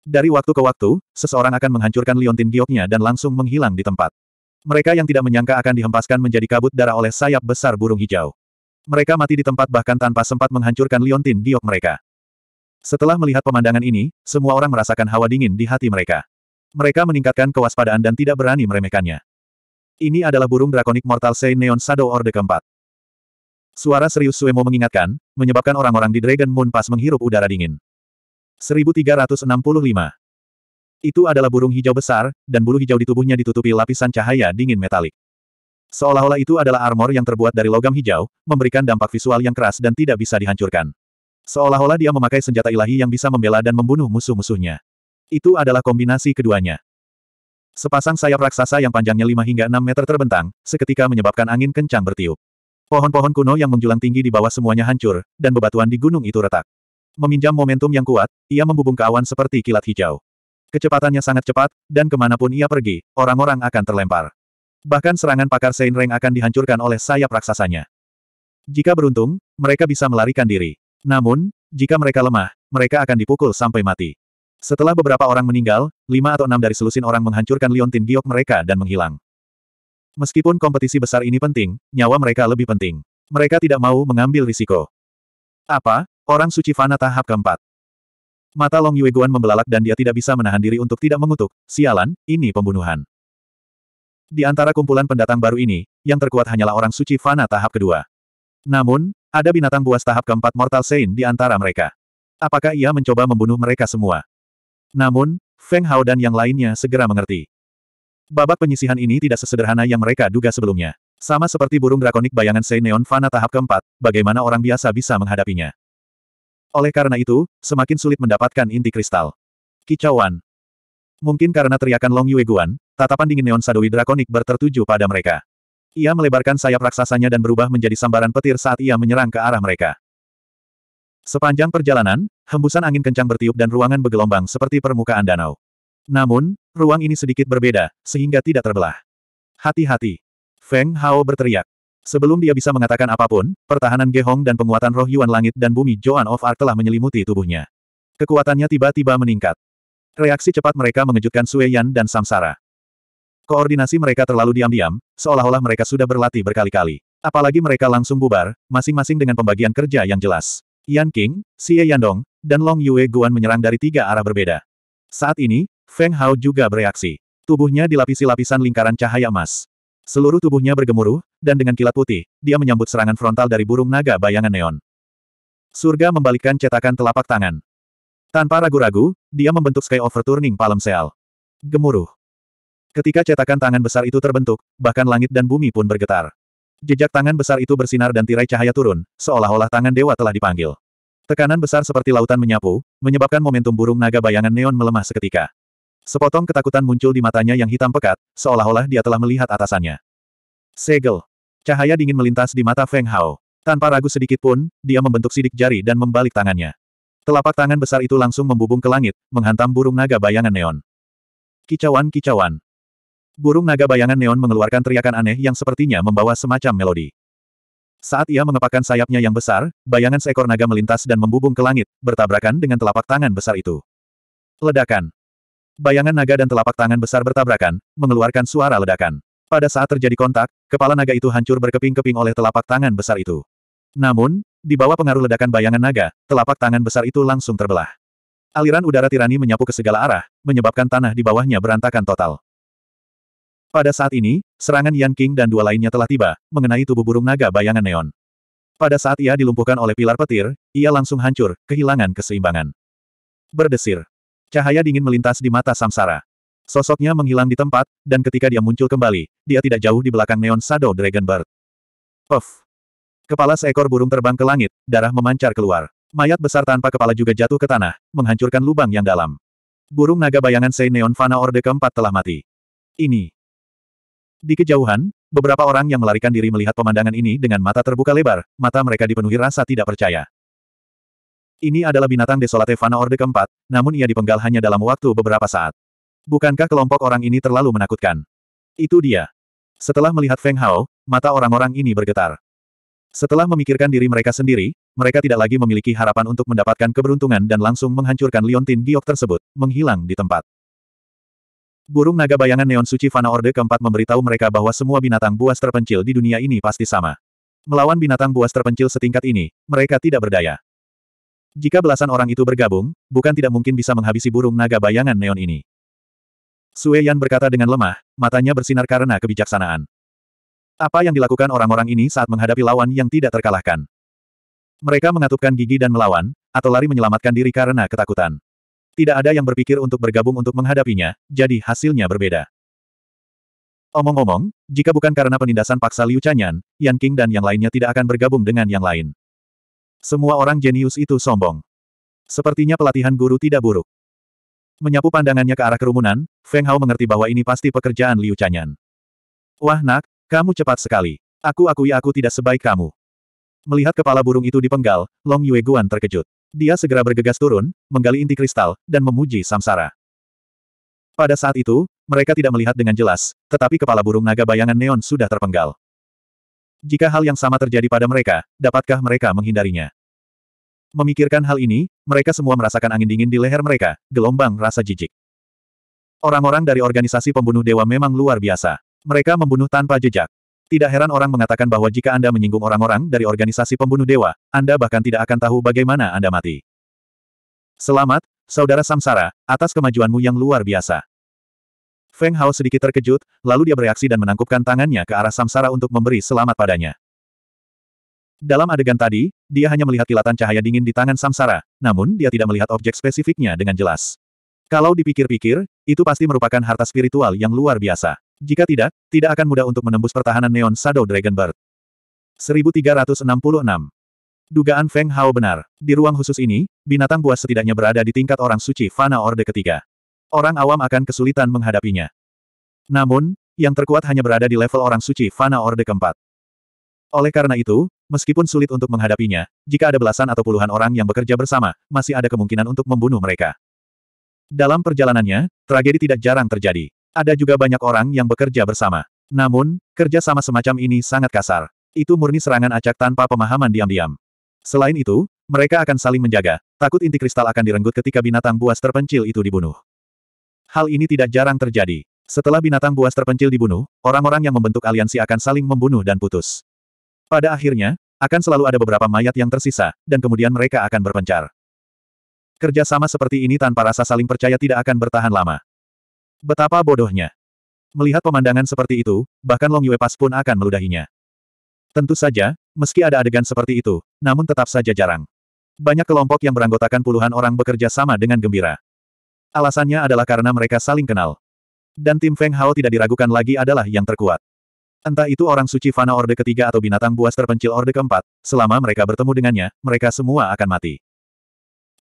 Dari waktu ke waktu, seseorang akan menghancurkan liontin gioknya dan langsung menghilang di tempat. Mereka yang tidak menyangka akan dihempaskan menjadi kabut darah oleh sayap besar burung hijau. Mereka mati di tempat bahkan tanpa sempat menghancurkan liontin giok mereka. Setelah melihat pemandangan ini, semua orang merasakan hawa dingin di hati mereka. Mereka meningkatkan kewaspadaan dan tidak berani meremehkannya. Ini adalah burung drakonik Mortal Saint Neon Shadow Orde keempat. Suara serius Suemo mengingatkan, menyebabkan orang-orang di Dragon Moon pas menghirup udara dingin. 1365. Itu adalah burung hijau besar, dan bulu hijau di tubuhnya ditutupi lapisan cahaya dingin metalik. Seolah-olah itu adalah armor yang terbuat dari logam hijau, memberikan dampak visual yang keras dan tidak bisa dihancurkan. Seolah-olah dia memakai senjata ilahi yang bisa membela dan membunuh musuh-musuhnya. Itu adalah kombinasi keduanya. Sepasang sayap raksasa yang panjangnya 5 hingga 6 meter terbentang, seketika menyebabkan angin kencang bertiup. Pohon-pohon kuno yang menjulang tinggi di bawah semuanya hancur, dan bebatuan di gunung itu retak. Meminjam momentum yang kuat, ia membubung ke awan seperti kilat hijau. Kecepatannya sangat cepat, dan kemanapun ia pergi, orang-orang akan terlempar. Bahkan serangan pakar Sein Reng akan dihancurkan oleh sayap raksasanya. Jika beruntung, mereka bisa melarikan diri. Namun, jika mereka lemah, mereka akan dipukul sampai mati. Setelah beberapa orang meninggal, lima atau enam dari selusin orang menghancurkan liontin giok mereka dan menghilang. Meskipun kompetisi besar ini penting, nyawa mereka lebih penting. Mereka tidak mau mengambil risiko. Apa? Orang suci fana tahap keempat. Mata Long Yueguan membelalak dan dia tidak bisa menahan diri untuk tidak mengutuk, sialan, ini pembunuhan. Di antara kumpulan pendatang baru ini, yang terkuat hanyalah orang suci fana tahap kedua. Namun, ada binatang buas tahap keempat Mortal Saint di antara mereka. Apakah ia mencoba membunuh mereka semua? Namun, Feng Hao dan yang lainnya segera mengerti. Babak penyisihan ini tidak sesederhana yang mereka duga sebelumnya. Sama seperti burung drakonik bayangan Sei Neon Fana tahap keempat, bagaimana orang biasa bisa menghadapinya. Oleh karena itu, semakin sulit mendapatkan inti kristal. Kicauan. Mungkin karena teriakan Long Yue Guan, tatapan dingin Neon Sadoi drakonik bertertuju pada mereka. Ia melebarkan sayap raksasanya dan berubah menjadi sambaran petir saat ia menyerang ke arah mereka. Sepanjang perjalanan, hembusan angin kencang bertiup dan ruangan bergelombang seperti permukaan danau. Namun, ruang ini sedikit berbeda, sehingga tidak terbelah. Hati-hati. Feng Hao berteriak. Sebelum dia bisa mengatakan apapun, pertahanan Gehong dan penguatan roh Yuan Langit dan Bumi Joan of Arc telah menyelimuti tubuhnya. Kekuatannya tiba-tiba meningkat. Reaksi cepat mereka mengejutkan Sue Yan dan Samsara. Koordinasi mereka terlalu diam-diam, seolah-olah mereka sudah berlatih berkali-kali. Apalagi mereka langsung bubar, masing-masing dengan pembagian kerja yang jelas. Yan King, Xie Yandong, dan Long Yue Guan menyerang dari tiga arah berbeda. Saat ini, Feng Hao juga bereaksi. Tubuhnya dilapisi lapisan lingkaran cahaya emas. Seluruh tubuhnya bergemuruh, dan dengan kilat putih, dia menyambut serangan frontal dari burung naga bayangan neon. Surga membalikkan cetakan telapak tangan. Tanpa ragu-ragu, dia membentuk Sky Overturning Palm Seal. Gemuruh. Ketika cetakan tangan besar itu terbentuk, bahkan langit dan bumi pun bergetar. Jejak tangan besar itu bersinar dan tirai cahaya turun, seolah-olah tangan dewa telah dipanggil. Tekanan besar seperti lautan menyapu, menyebabkan momentum burung naga bayangan neon melemah seketika. Sepotong ketakutan muncul di matanya yang hitam pekat, seolah-olah dia telah melihat atasannya. Segel. Cahaya dingin melintas di mata Feng Hao. Tanpa ragu sedikit pun, dia membentuk sidik jari dan membalik tangannya. Telapak tangan besar itu langsung membubung ke langit, menghantam burung naga bayangan neon. Kicauan-kicauan. Burung naga bayangan neon mengeluarkan teriakan aneh yang sepertinya membawa semacam melodi. Saat ia mengepakkan sayapnya yang besar, bayangan seekor naga melintas dan membubung ke langit, bertabrakan dengan telapak tangan besar itu. Ledakan. Bayangan naga dan telapak tangan besar bertabrakan, mengeluarkan suara ledakan. Pada saat terjadi kontak, kepala naga itu hancur berkeping-keping oleh telapak tangan besar itu. Namun, di bawah pengaruh ledakan bayangan naga, telapak tangan besar itu langsung terbelah. Aliran udara tirani menyapu ke segala arah, menyebabkan tanah di bawahnya berantakan total. Pada saat ini, serangan Yan King dan dua lainnya telah tiba, mengenai tubuh burung naga bayangan neon. Pada saat ia dilumpuhkan oleh pilar petir, ia langsung hancur, kehilangan keseimbangan. Berdesir. Cahaya dingin melintas di mata Samsara. Sosoknya menghilang di tempat, dan ketika dia muncul kembali, dia tidak jauh di belakang neon Shadow Dragon Bird. Puff. Kepala seekor burung terbang ke langit, darah memancar keluar. Mayat besar tanpa kepala juga jatuh ke tanah, menghancurkan lubang yang dalam. Burung naga bayangan Sei Neon Fana Orde keempat telah mati. Ini, di kejauhan, beberapa orang yang melarikan diri melihat pemandangan ini dengan mata terbuka lebar, mata mereka dipenuhi rasa tidak percaya. Ini adalah binatang desolate Fana Orde keempat, namun ia dipenggal hanya dalam waktu beberapa saat. Bukankah kelompok orang ini terlalu menakutkan? Itu dia. Setelah melihat Feng Hao, mata orang-orang ini bergetar. Setelah memikirkan diri mereka sendiri, mereka tidak lagi memiliki harapan untuk mendapatkan keberuntungan dan langsung menghancurkan liontin giok tersebut, menghilang di tempat. Burung naga bayangan neon suci Fana Orde keempat memberitahu mereka bahwa semua binatang buas terpencil di dunia ini pasti sama. Melawan binatang buas terpencil setingkat ini, mereka tidak berdaya. Jika belasan orang itu bergabung, bukan tidak mungkin bisa menghabisi burung naga bayangan neon ini. Sue Yan berkata dengan lemah, matanya bersinar karena kebijaksanaan. Apa yang dilakukan orang-orang ini saat menghadapi lawan yang tidak terkalahkan? Mereka mengatupkan gigi dan melawan, atau lari menyelamatkan diri karena ketakutan. Tidak ada yang berpikir untuk bergabung untuk menghadapinya, jadi hasilnya berbeda. Omong-omong, jika bukan karena penindasan paksa Liu Chanyan, Yan King dan yang lainnya tidak akan bergabung dengan yang lain. Semua orang jenius itu sombong. Sepertinya pelatihan guru tidak buruk. Menyapu pandangannya ke arah kerumunan, Feng Hao mengerti bahwa ini pasti pekerjaan Liu Chanyan. Wah nak, kamu cepat sekali. Aku akui aku tidak sebaik kamu. Melihat kepala burung itu dipenggal, Long Yue Guan terkejut. Dia segera bergegas turun, menggali inti kristal, dan memuji samsara. Pada saat itu, mereka tidak melihat dengan jelas, tetapi kepala burung naga bayangan neon sudah terpenggal. Jika hal yang sama terjadi pada mereka, dapatkah mereka menghindarinya? Memikirkan hal ini, mereka semua merasakan angin dingin di leher mereka, gelombang rasa jijik. Orang-orang dari organisasi pembunuh dewa memang luar biasa. Mereka membunuh tanpa jejak. Tidak heran orang mengatakan bahwa jika Anda menyinggung orang-orang dari organisasi pembunuh dewa, Anda bahkan tidak akan tahu bagaimana Anda mati. Selamat, Saudara Samsara, atas kemajuanmu yang luar biasa. Feng Hao sedikit terkejut, lalu dia bereaksi dan menangkupkan tangannya ke arah Samsara untuk memberi selamat padanya. Dalam adegan tadi, dia hanya melihat kilatan cahaya dingin di tangan Samsara, namun dia tidak melihat objek spesifiknya dengan jelas. Kalau dipikir-pikir, itu pasti merupakan harta spiritual yang luar biasa. Jika tidak, tidak akan mudah untuk menembus pertahanan Neon Shadow Dragon Bird. 1366. Dugaan Feng Hao benar. Di ruang khusus ini, binatang buas setidaknya berada di tingkat orang suci Fana Orde ketiga. Orang awam akan kesulitan menghadapinya. Namun, yang terkuat hanya berada di level orang suci Fana Orde keempat. Oleh karena itu, meskipun sulit untuk menghadapinya, jika ada belasan atau puluhan orang yang bekerja bersama, masih ada kemungkinan untuk membunuh mereka. Dalam perjalanannya, tragedi tidak jarang terjadi. Ada juga banyak orang yang bekerja bersama. Namun, kerja sama semacam ini sangat kasar. Itu murni serangan acak tanpa pemahaman diam-diam. Selain itu, mereka akan saling menjaga. Takut inti kristal akan direnggut ketika binatang buas terpencil itu dibunuh. Hal ini tidak jarang terjadi. Setelah binatang buas terpencil dibunuh, orang-orang yang membentuk aliansi akan saling membunuh dan putus. Pada akhirnya, akan selalu ada beberapa mayat yang tersisa, dan kemudian mereka akan berpencar. Kerjasama seperti ini tanpa rasa saling percaya tidak akan bertahan lama. Betapa bodohnya. Melihat pemandangan seperti itu, bahkan Long Yue Pas pun akan meludahinya. Tentu saja, meski ada adegan seperti itu, namun tetap saja jarang. Banyak kelompok yang beranggotakan puluhan orang bekerja sama dengan gembira. Alasannya adalah karena mereka saling kenal. Dan tim Feng Hao tidak diragukan lagi adalah yang terkuat. Entah itu orang suci fana orde ketiga atau binatang buas terpencil orde keempat, selama mereka bertemu dengannya, mereka semua akan mati.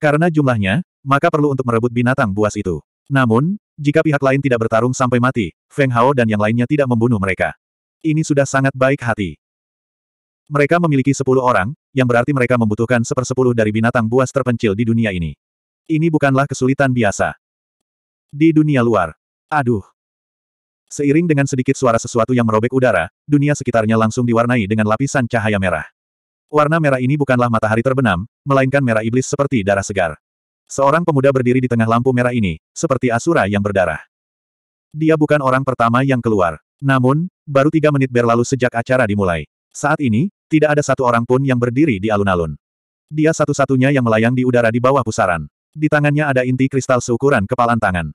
Karena jumlahnya, maka perlu untuk merebut binatang buas itu. Namun, jika pihak lain tidak bertarung sampai mati, Feng Hao dan yang lainnya tidak membunuh mereka. Ini sudah sangat baik hati. Mereka memiliki sepuluh orang, yang berarti mereka membutuhkan sepersepuluh dari binatang buas terpencil di dunia ini. Ini bukanlah kesulitan biasa. Di dunia luar. Aduh. Seiring dengan sedikit suara sesuatu yang merobek udara, dunia sekitarnya langsung diwarnai dengan lapisan cahaya merah. Warna merah ini bukanlah matahari terbenam, melainkan merah iblis seperti darah segar. Seorang pemuda berdiri di tengah lampu merah ini, seperti Asura yang berdarah. Dia bukan orang pertama yang keluar. Namun, baru tiga menit berlalu sejak acara dimulai. Saat ini, tidak ada satu orang pun yang berdiri di alun-alun. Dia satu-satunya yang melayang di udara di bawah pusaran. Di tangannya ada inti kristal seukuran kepalan tangan.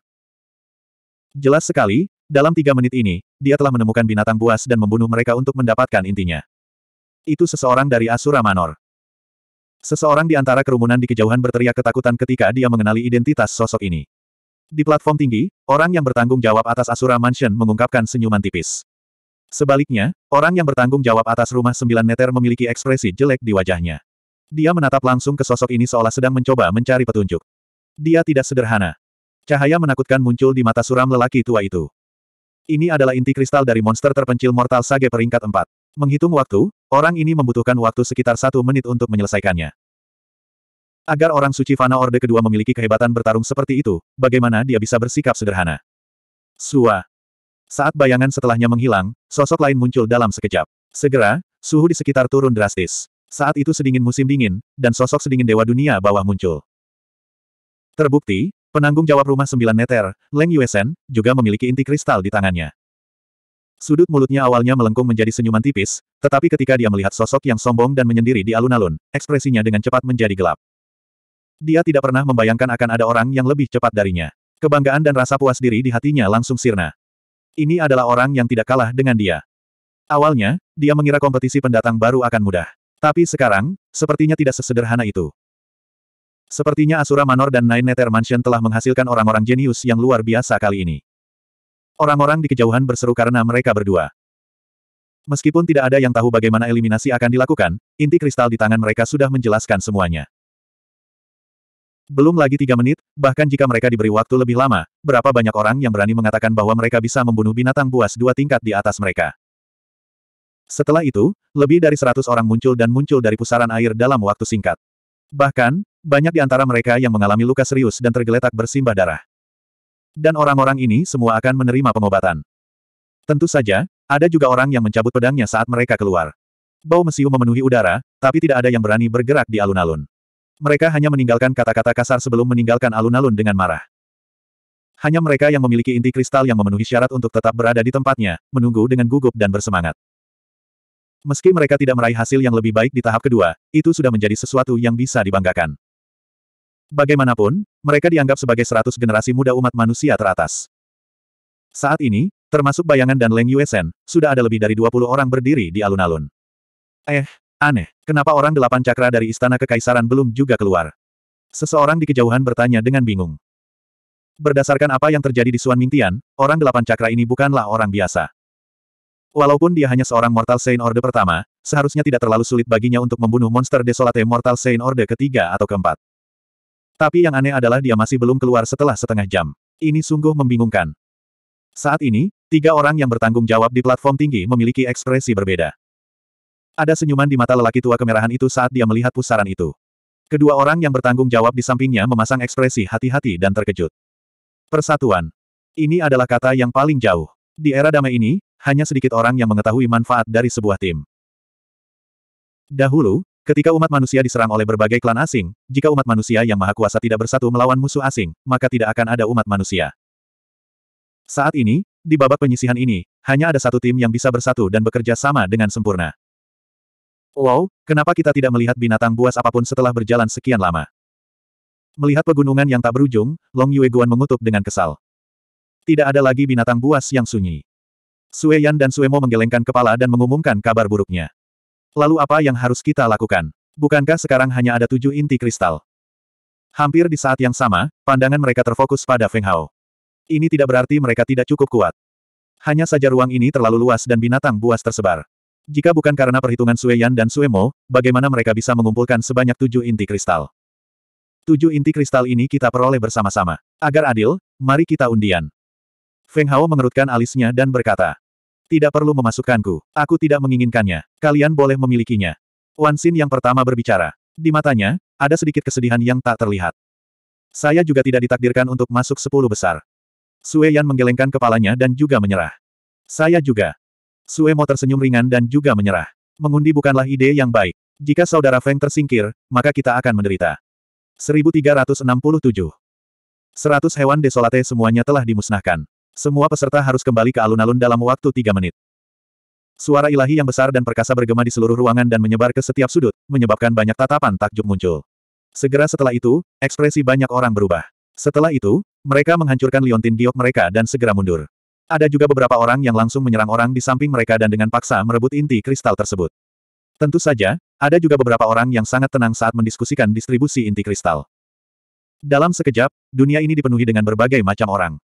Jelas sekali, dalam tiga menit ini, dia telah menemukan binatang buas dan membunuh mereka untuk mendapatkan intinya. Itu seseorang dari Asura Manor. Seseorang di antara kerumunan di kejauhan berteriak ketakutan ketika dia mengenali identitas sosok ini. Di platform tinggi, orang yang bertanggung jawab atas Asura Mansion mengungkapkan senyuman tipis. Sebaliknya, orang yang bertanggung jawab atas rumah sembilan neter memiliki ekspresi jelek di wajahnya. Dia menatap langsung ke sosok ini seolah sedang mencoba mencari petunjuk. Dia tidak sederhana. Cahaya menakutkan muncul di mata suram lelaki tua itu. Ini adalah inti kristal dari monster terpencil Mortal Sage peringkat 4. Menghitung waktu, Orang ini membutuhkan waktu sekitar satu menit untuk menyelesaikannya. Agar orang suci Fana Orde kedua memiliki kehebatan bertarung seperti itu, bagaimana dia bisa bersikap sederhana? Sua. Saat bayangan setelahnya menghilang, sosok lain muncul dalam sekejap. Segera, suhu di sekitar turun drastis. Saat itu sedingin musim dingin, dan sosok sedingin dewa dunia bawah muncul. Terbukti, penanggung jawab rumah sembilan neter, Leng Yuesen, juga memiliki inti kristal di tangannya. Sudut mulutnya awalnya melengkung menjadi senyuman tipis, tetapi ketika dia melihat sosok yang sombong dan menyendiri di alun-alun, ekspresinya dengan cepat menjadi gelap. Dia tidak pernah membayangkan akan ada orang yang lebih cepat darinya. Kebanggaan dan rasa puas diri di hatinya langsung sirna. Ini adalah orang yang tidak kalah dengan dia. Awalnya, dia mengira kompetisi pendatang baru akan mudah. Tapi sekarang, sepertinya tidak sesederhana itu. Sepertinya Asura Manor dan Nine Nether Mansion telah menghasilkan orang-orang jenius yang luar biasa kali ini. Orang-orang di kejauhan berseru karena mereka berdua. Meskipun tidak ada yang tahu bagaimana eliminasi akan dilakukan, inti kristal di tangan mereka sudah menjelaskan semuanya. Belum lagi tiga menit, bahkan jika mereka diberi waktu lebih lama, berapa banyak orang yang berani mengatakan bahwa mereka bisa membunuh binatang buas dua tingkat di atas mereka. Setelah itu, lebih dari seratus orang muncul dan muncul dari pusaran air dalam waktu singkat. Bahkan, banyak di antara mereka yang mengalami luka serius dan tergeletak bersimbah darah. Dan orang-orang ini semua akan menerima pengobatan. Tentu saja, ada juga orang yang mencabut pedangnya saat mereka keluar. Bau mesiu memenuhi udara, tapi tidak ada yang berani bergerak di alun-alun. Mereka hanya meninggalkan kata-kata kasar sebelum meninggalkan alun-alun dengan marah. Hanya mereka yang memiliki inti kristal yang memenuhi syarat untuk tetap berada di tempatnya, menunggu dengan gugup dan bersemangat. Meski mereka tidak meraih hasil yang lebih baik di tahap kedua, itu sudah menjadi sesuatu yang bisa dibanggakan. Bagaimanapun, mereka dianggap sebagai seratus generasi muda umat manusia teratas. Saat ini, termasuk bayangan dan Leng Yuesen, sudah ada lebih dari 20 orang berdiri di alun-alun. Eh, aneh, kenapa orang delapan cakra dari istana kekaisaran belum juga keluar? Seseorang di kejauhan bertanya dengan bingung. Berdasarkan apa yang terjadi di Suan Mingtian, orang delapan cakra ini bukanlah orang biasa. Walaupun dia hanya seorang Mortal Saint Order pertama, seharusnya tidak terlalu sulit baginya untuk membunuh monster Desolate Mortal Saint Order ketiga atau keempat. Tapi yang aneh adalah dia masih belum keluar setelah setengah jam. Ini sungguh membingungkan. Saat ini, tiga orang yang bertanggung jawab di platform tinggi memiliki ekspresi berbeda. Ada senyuman di mata lelaki tua kemerahan itu saat dia melihat pusaran itu. Kedua orang yang bertanggung jawab di sampingnya memasang ekspresi hati-hati dan terkejut. Persatuan. Ini adalah kata yang paling jauh. Di era damai ini, hanya sedikit orang yang mengetahui manfaat dari sebuah tim. Dahulu, Ketika umat manusia diserang oleh berbagai klan asing, jika umat manusia yang maha kuasa tidak bersatu melawan musuh asing, maka tidak akan ada umat manusia. Saat ini, di babak penyisihan ini, hanya ada satu tim yang bisa bersatu dan bekerja sama dengan sempurna. Wow, kenapa kita tidak melihat binatang buas apapun setelah berjalan sekian lama? Melihat pegunungan yang tak berujung, Long Yue Guan mengutuk dengan kesal. Tidak ada lagi binatang buas yang sunyi. Sue Yan dan Sue Mo menggelengkan kepala dan mengumumkan kabar buruknya. Lalu apa yang harus kita lakukan? Bukankah sekarang hanya ada tujuh inti kristal? Hampir di saat yang sama, pandangan mereka terfokus pada Feng Hao. Ini tidak berarti mereka tidak cukup kuat. Hanya saja ruang ini terlalu luas dan binatang buas tersebar. Jika bukan karena perhitungan Sue Yan dan Sue Mo, bagaimana mereka bisa mengumpulkan sebanyak tujuh inti kristal? Tujuh inti kristal ini kita peroleh bersama-sama. Agar adil, mari kita undian. Feng Hao mengerutkan alisnya dan berkata, tidak perlu memasukkanku. Aku tidak menginginkannya. Kalian boleh memilikinya. Wan Xin yang pertama berbicara. Di matanya, ada sedikit kesedihan yang tak terlihat. Saya juga tidak ditakdirkan untuk masuk sepuluh besar. Sue Yan menggelengkan kepalanya dan juga menyerah. Saya juga. Sue Mo tersenyum ringan dan juga menyerah. Mengundi bukanlah ide yang baik. Jika saudara Feng tersingkir, maka kita akan menderita. 1367 100 hewan desolate semuanya telah dimusnahkan. Semua peserta harus kembali ke alun-alun dalam waktu tiga menit. Suara ilahi yang besar dan perkasa bergema di seluruh ruangan dan menyebar ke setiap sudut, menyebabkan banyak tatapan takjub muncul. Segera setelah itu, ekspresi banyak orang berubah. Setelah itu, mereka menghancurkan liontin giok mereka dan segera mundur. Ada juga beberapa orang yang langsung menyerang orang di samping mereka dan dengan paksa merebut inti kristal tersebut. Tentu saja, ada juga beberapa orang yang sangat tenang saat mendiskusikan distribusi inti kristal. Dalam sekejap, dunia ini dipenuhi dengan berbagai macam orang.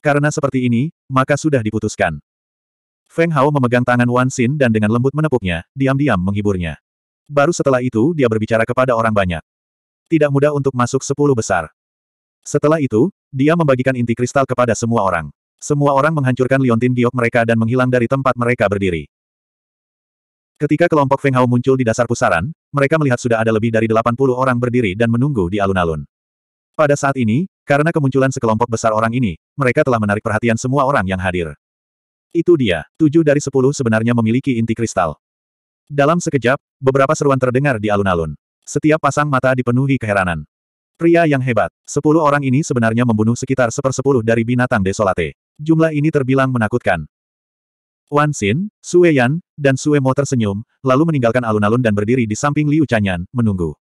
Karena seperti ini, maka sudah diputuskan. Feng Hao memegang tangan Wan Xin dan dengan lembut menepuknya, diam-diam menghiburnya. Baru setelah itu dia berbicara kepada orang banyak. Tidak mudah untuk masuk sepuluh besar. Setelah itu, dia membagikan inti kristal kepada semua orang. Semua orang menghancurkan liontin giok mereka dan menghilang dari tempat mereka berdiri. Ketika kelompok Feng Hao muncul di dasar pusaran, mereka melihat sudah ada lebih dari 80 orang berdiri dan menunggu di alun-alun. Pada saat ini, karena kemunculan sekelompok besar orang ini, mereka telah menarik perhatian semua orang yang hadir. Itu dia, tujuh dari sepuluh sebenarnya memiliki inti kristal. Dalam sekejap, beberapa seruan terdengar di alun-alun. Setiap pasang mata dipenuhi keheranan. Pria yang hebat, sepuluh orang ini sebenarnya membunuh sekitar sepersepuluh dari binatang desolate. Jumlah ini terbilang menakutkan. Wan Xin, Sue Yan, dan Sue Mo tersenyum, lalu meninggalkan alun-alun dan berdiri di samping Liu Chanyan, menunggu.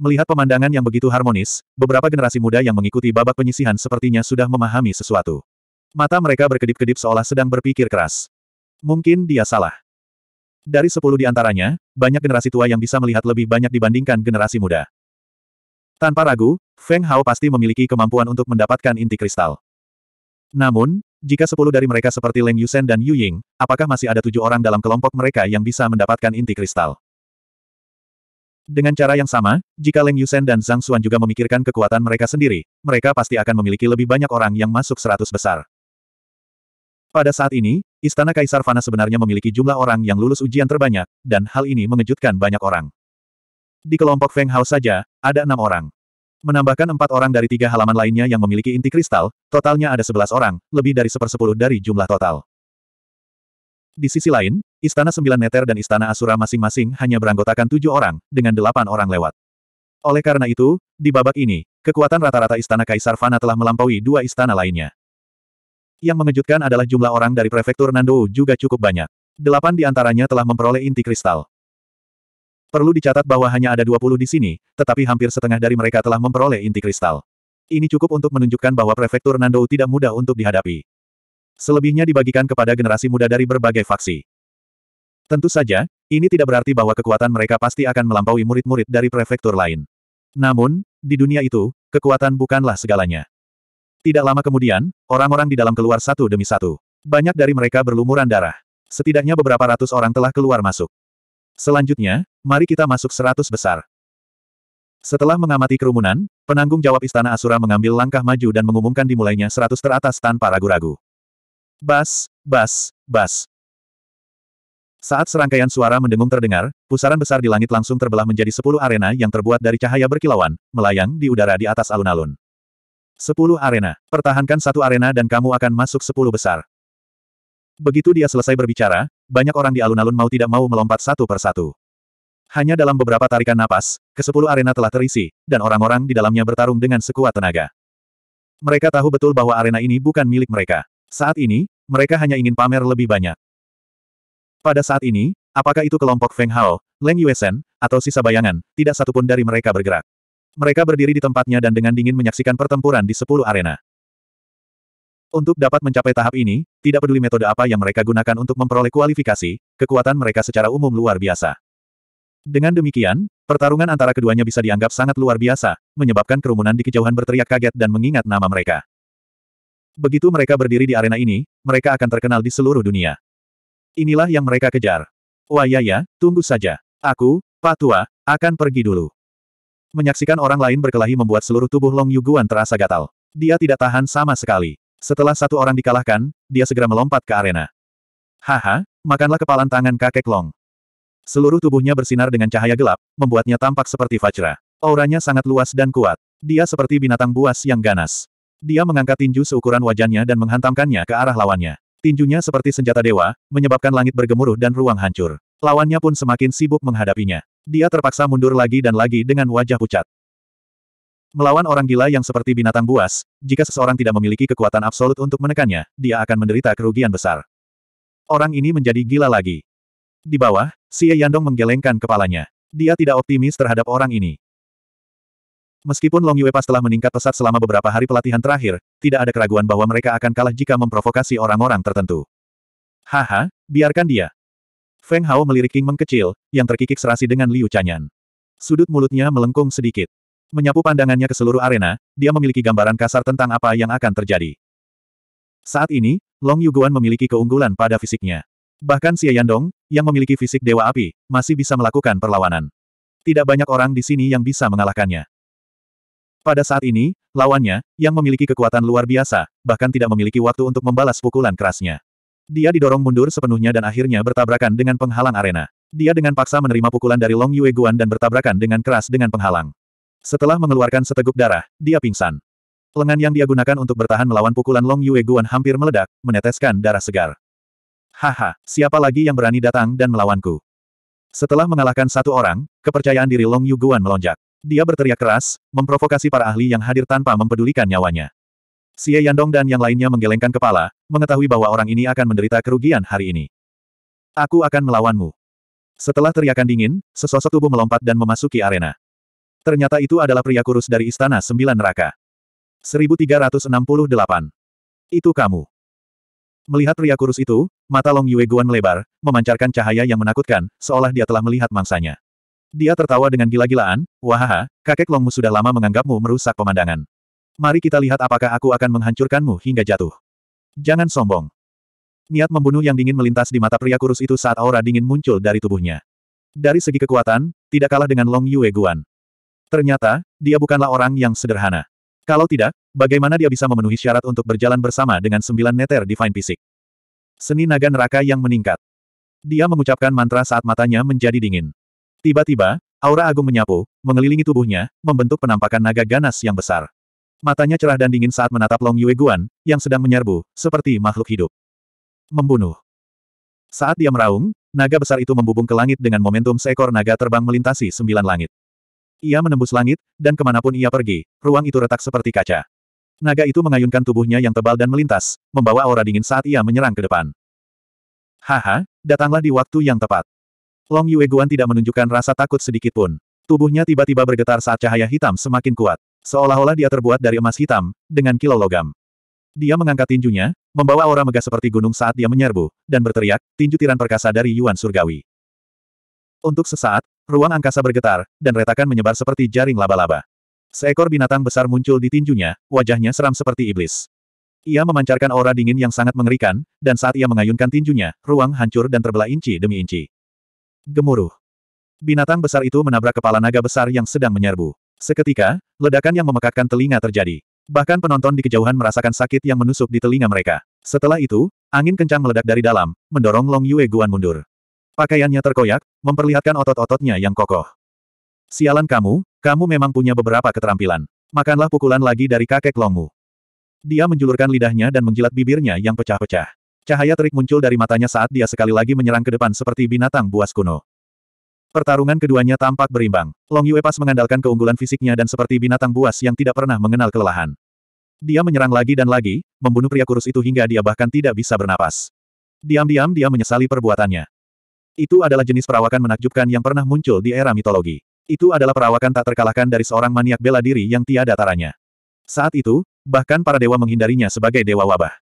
Melihat pemandangan yang begitu harmonis, beberapa generasi muda yang mengikuti babak penyisihan sepertinya sudah memahami sesuatu. Mata mereka berkedip-kedip seolah sedang berpikir keras. Mungkin dia salah. Dari sepuluh di antaranya, banyak generasi tua yang bisa melihat lebih banyak dibandingkan generasi muda. Tanpa ragu, Feng Hao pasti memiliki kemampuan untuk mendapatkan inti kristal. Namun, jika sepuluh dari mereka seperti Leng Yusen dan Yu Ying, apakah masih ada tujuh orang dalam kelompok mereka yang bisa mendapatkan inti kristal? Dengan cara yang sama, jika Leng Yusen dan Zhang Xuan juga memikirkan kekuatan mereka sendiri, mereka pasti akan memiliki lebih banyak orang yang masuk seratus besar. Pada saat ini, Istana Kaisar Fana sebenarnya memiliki jumlah orang yang lulus ujian terbanyak, dan hal ini mengejutkan banyak orang. Di kelompok Feng Hao saja, ada enam orang. Menambahkan empat orang dari tiga halaman lainnya yang memiliki inti kristal, totalnya ada sebelas orang, lebih dari sepersepuluh dari jumlah total. Di sisi lain, Istana Sembilan Neter dan Istana Asura masing-masing hanya beranggotakan tujuh orang, dengan delapan orang lewat. Oleh karena itu, di babak ini, kekuatan rata-rata Istana Kaisar Fana telah melampaui dua istana lainnya. Yang mengejutkan adalah jumlah orang dari Prefektur Nando juga cukup banyak. Delapan di antaranya telah memperoleh inti kristal. Perlu dicatat bahwa hanya ada 20 di sini, tetapi hampir setengah dari mereka telah memperoleh inti kristal. Ini cukup untuk menunjukkan bahwa Prefektur Nando tidak mudah untuk dihadapi. Selebihnya dibagikan kepada generasi muda dari berbagai faksi. Tentu saja, ini tidak berarti bahwa kekuatan mereka pasti akan melampaui murid-murid dari prefektur lain. Namun, di dunia itu, kekuatan bukanlah segalanya. Tidak lama kemudian, orang-orang di dalam keluar satu demi satu. Banyak dari mereka berlumuran darah. Setidaknya beberapa ratus orang telah keluar masuk. Selanjutnya, mari kita masuk seratus besar. Setelah mengamati kerumunan, penanggung jawab Istana Asura mengambil langkah maju dan mengumumkan dimulainya seratus teratas tanpa ragu-ragu. Bas, bas, bas, saat serangkaian suara mendengung terdengar, pusaran besar di langit langsung terbelah menjadi sepuluh arena yang terbuat dari cahaya berkilauan, melayang di udara di atas alun-alun. Sepuluh arena. Pertahankan satu arena dan kamu akan masuk sepuluh besar. Begitu dia selesai berbicara, banyak orang di alun-alun mau tidak mau melompat satu persatu. Hanya dalam beberapa tarikan napas, kesepuluh arena telah terisi, dan orang-orang di dalamnya bertarung dengan sekuat tenaga. Mereka tahu betul bahwa arena ini bukan milik mereka. Saat ini, mereka hanya ingin pamer lebih banyak. Pada saat ini, apakah itu kelompok Feng Hao, Leng Yuesen, atau sisa bayangan, tidak satupun dari mereka bergerak. Mereka berdiri di tempatnya dan dengan dingin menyaksikan pertempuran di sepuluh arena. Untuk dapat mencapai tahap ini, tidak peduli metode apa yang mereka gunakan untuk memperoleh kualifikasi, kekuatan mereka secara umum luar biasa. Dengan demikian, pertarungan antara keduanya bisa dianggap sangat luar biasa, menyebabkan kerumunan di kejauhan berteriak kaget dan mengingat nama mereka. Begitu mereka berdiri di arena ini, mereka akan terkenal di seluruh dunia. Inilah yang mereka kejar. Wayaya, iya, tunggu saja. Aku, Pak tua, akan pergi dulu. Menyaksikan orang lain berkelahi membuat seluruh tubuh Long Yuguan terasa gatal. Dia tidak tahan sama sekali. Setelah satu orang dikalahkan, dia segera melompat ke arena. Haha, makanlah kepalan tangan kakek Long. Seluruh tubuhnya bersinar dengan cahaya gelap, membuatnya tampak seperti Fajra. Auranya sangat luas dan kuat. Dia seperti binatang buas yang ganas. Dia mengangkat tinju seukuran wajannya dan menghantamkannya ke arah lawannya. Tinjunya seperti senjata dewa, menyebabkan langit bergemuruh dan ruang hancur. Lawannya pun semakin sibuk menghadapinya. Dia terpaksa mundur lagi dan lagi dengan wajah pucat. Melawan orang gila yang seperti binatang buas, jika seseorang tidak memiliki kekuatan absolut untuk menekannya, dia akan menderita kerugian besar. Orang ini menjadi gila lagi. Di bawah, Xie Yandong menggelengkan kepalanya. Dia tidak optimis terhadap orang ini. Meskipun Long Yue Pas telah meningkat pesat selama beberapa hari pelatihan terakhir, tidak ada keraguan bahwa mereka akan kalah jika memprovokasi orang-orang tertentu. Haha, biarkan dia. Feng Hao melirik King Mengkecil, yang terkikik serasi dengan Liu Chanyan. Sudut mulutnya melengkung sedikit. Menyapu pandangannya ke seluruh arena, dia memiliki gambaran kasar tentang apa yang akan terjadi. Saat ini, Long Yuguan memiliki keunggulan pada fisiknya. Bahkan Xie Yandong, yang memiliki fisik Dewa Api, masih bisa melakukan perlawanan. Tidak banyak orang di sini yang bisa mengalahkannya. Pada saat ini, lawannya, yang memiliki kekuatan luar biasa, bahkan tidak memiliki waktu untuk membalas pukulan kerasnya. Dia didorong mundur sepenuhnya dan akhirnya bertabrakan dengan penghalang arena. Dia dengan paksa menerima pukulan dari Long Yue Guan dan bertabrakan dengan keras dengan penghalang. Setelah mengeluarkan seteguk darah, dia pingsan. Lengan yang dia gunakan untuk bertahan melawan pukulan Long Yue Guan hampir meledak, meneteskan darah segar. Haha, siapa lagi yang berani datang dan melawanku? Setelah mengalahkan satu orang, kepercayaan diri Long Yu Guan melonjak. Dia berteriak keras, memprovokasi para ahli yang hadir tanpa mempedulikan nyawanya. Xie Yandong dan yang lainnya menggelengkan kepala, mengetahui bahwa orang ini akan menderita kerugian hari ini. Aku akan melawanmu. Setelah teriakan dingin, sesosok tubuh melompat dan memasuki arena. Ternyata itu adalah pria kurus dari Istana Sembilan Neraka. 1368. Itu kamu. Melihat pria kurus itu, mata Long Yue Guan melebar, memancarkan cahaya yang menakutkan, seolah dia telah melihat mangsanya. Dia tertawa dengan gila-gilaan, wahaha, kakek Longmu sudah lama menganggapmu merusak pemandangan. Mari kita lihat apakah aku akan menghancurkanmu hingga jatuh. Jangan sombong. Niat membunuh yang dingin melintas di mata pria kurus itu saat aura dingin muncul dari tubuhnya. Dari segi kekuatan, tidak kalah dengan Long Yue Guan. Ternyata, dia bukanlah orang yang sederhana. Kalau tidak, bagaimana dia bisa memenuhi syarat untuk berjalan bersama dengan sembilan neter Divine Fisik? Seni naga neraka yang meningkat. Dia mengucapkan mantra saat matanya menjadi dingin. Tiba-tiba, aura agung menyapu, mengelilingi tubuhnya, membentuk penampakan naga ganas yang besar. Matanya cerah dan dingin saat menatap Long Yue Guan, yang sedang menyerbu, seperti makhluk hidup. Membunuh. Saat dia meraung, naga besar itu membubung ke langit dengan momentum seekor naga terbang melintasi sembilan langit. Ia menembus langit, dan kemanapun ia pergi, ruang itu retak seperti kaca. Naga itu mengayunkan tubuhnya yang tebal dan melintas, membawa aura dingin saat ia menyerang ke depan. Haha, datanglah di waktu yang tepat. Long Yueguan tidak menunjukkan rasa takut sedikit pun. Tubuhnya tiba-tiba bergetar saat cahaya hitam semakin kuat. Seolah-olah dia terbuat dari emas hitam, dengan kilo logam. Dia mengangkat tinjunya, membawa aura megah seperti gunung saat dia menyerbu, dan berteriak, tinju tiran perkasa dari Yuan Surgawi. Untuk sesaat, ruang angkasa bergetar, dan retakan menyebar seperti jaring laba-laba. Seekor binatang besar muncul di tinjunya, wajahnya seram seperti iblis. Ia memancarkan aura dingin yang sangat mengerikan, dan saat ia mengayunkan tinjunya, ruang hancur dan terbelah inci demi inci. Gemuruh. Binatang besar itu menabrak kepala naga besar yang sedang menyerbu. Seketika, ledakan yang memekakkan telinga terjadi. Bahkan penonton di kejauhan merasakan sakit yang menusuk di telinga mereka. Setelah itu, angin kencang meledak dari dalam, mendorong Long Yue Guan mundur. Pakaiannya terkoyak, memperlihatkan otot-ototnya yang kokoh. Sialan kamu, kamu memang punya beberapa keterampilan. Makanlah pukulan lagi dari kakek Longmu. Dia menjulurkan lidahnya dan menjilat bibirnya yang pecah-pecah. Cahaya terik muncul dari matanya saat dia sekali lagi menyerang ke depan seperti binatang buas kuno. Pertarungan keduanya tampak berimbang. Long Yue Pas mengandalkan keunggulan fisiknya dan seperti binatang buas yang tidak pernah mengenal kelelahan. Dia menyerang lagi dan lagi, membunuh pria kurus itu hingga dia bahkan tidak bisa bernapas. Diam-diam dia menyesali perbuatannya. Itu adalah jenis perawakan menakjubkan yang pernah muncul di era mitologi. Itu adalah perawakan tak terkalahkan dari seorang maniak bela diri yang tiada taranya. Saat itu, bahkan para dewa menghindarinya sebagai dewa wabah.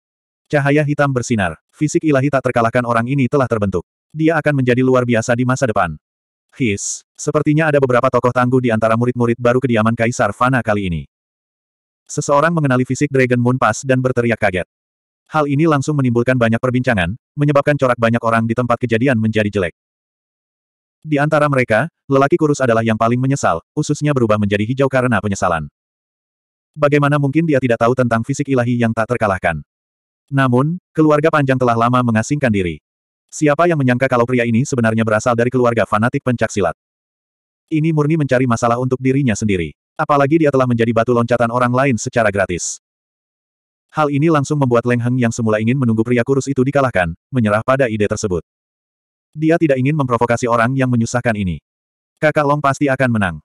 Cahaya hitam bersinar. Fisik ilahi tak terkalahkan orang ini telah terbentuk. Dia akan menjadi luar biasa di masa depan. His, sepertinya ada beberapa tokoh tangguh di antara murid-murid baru kediaman Kaisar Fana kali ini. Seseorang mengenali fisik Dragon Moon Pass dan berteriak kaget. Hal ini langsung menimbulkan banyak perbincangan, menyebabkan corak banyak orang di tempat kejadian menjadi jelek. Di antara mereka, lelaki kurus adalah yang paling menyesal, ususnya berubah menjadi hijau karena penyesalan. Bagaimana mungkin dia tidak tahu tentang fisik ilahi yang tak terkalahkan? Namun, keluarga Panjang telah lama mengasingkan diri. Siapa yang menyangka kalau pria ini sebenarnya berasal dari keluarga fanatik pencak silat? Ini murni mencari masalah untuk dirinya sendiri. Apalagi dia telah menjadi batu loncatan orang lain secara gratis. Hal ini langsung membuat Leng Heng yang semula ingin menunggu pria kurus itu dikalahkan, menyerah pada ide tersebut. Dia tidak ingin memprovokasi orang yang menyusahkan ini. Kakak Long pasti akan menang.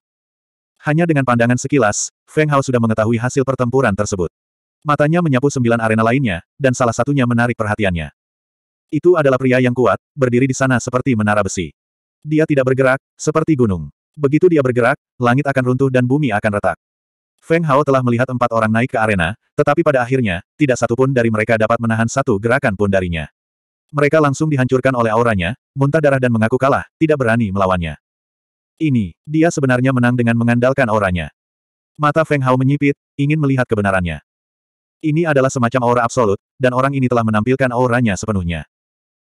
Hanya dengan pandangan sekilas, Feng Hao sudah mengetahui hasil pertempuran tersebut. Matanya menyapu sembilan arena lainnya, dan salah satunya menarik perhatiannya. Itu adalah pria yang kuat, berdiri di sana seperti menara besi. Dia tidak bergerak, seperti gunung. Begitu dia bergerak, langit akan runtuh dan bumi akan retak. Feng Hao telah melihat empat orang naik ke arena, tetapi pada akhirnya, tidak satupun dari mereka dapat menahan satu gerakan pun darinya. Mereka langsung dihancurkan oleh auranya, muntah darah dan mengaku kalah, tidak berani melawannya. Ini, dia sebenarnya menang dengan mengandalkan auranya. Mata Feng Hao menyipit, ingin melihat kebenarannya. Ini adalah semacam aura absolut, dan orang ini telah menampilkan auranya sepenuhnya.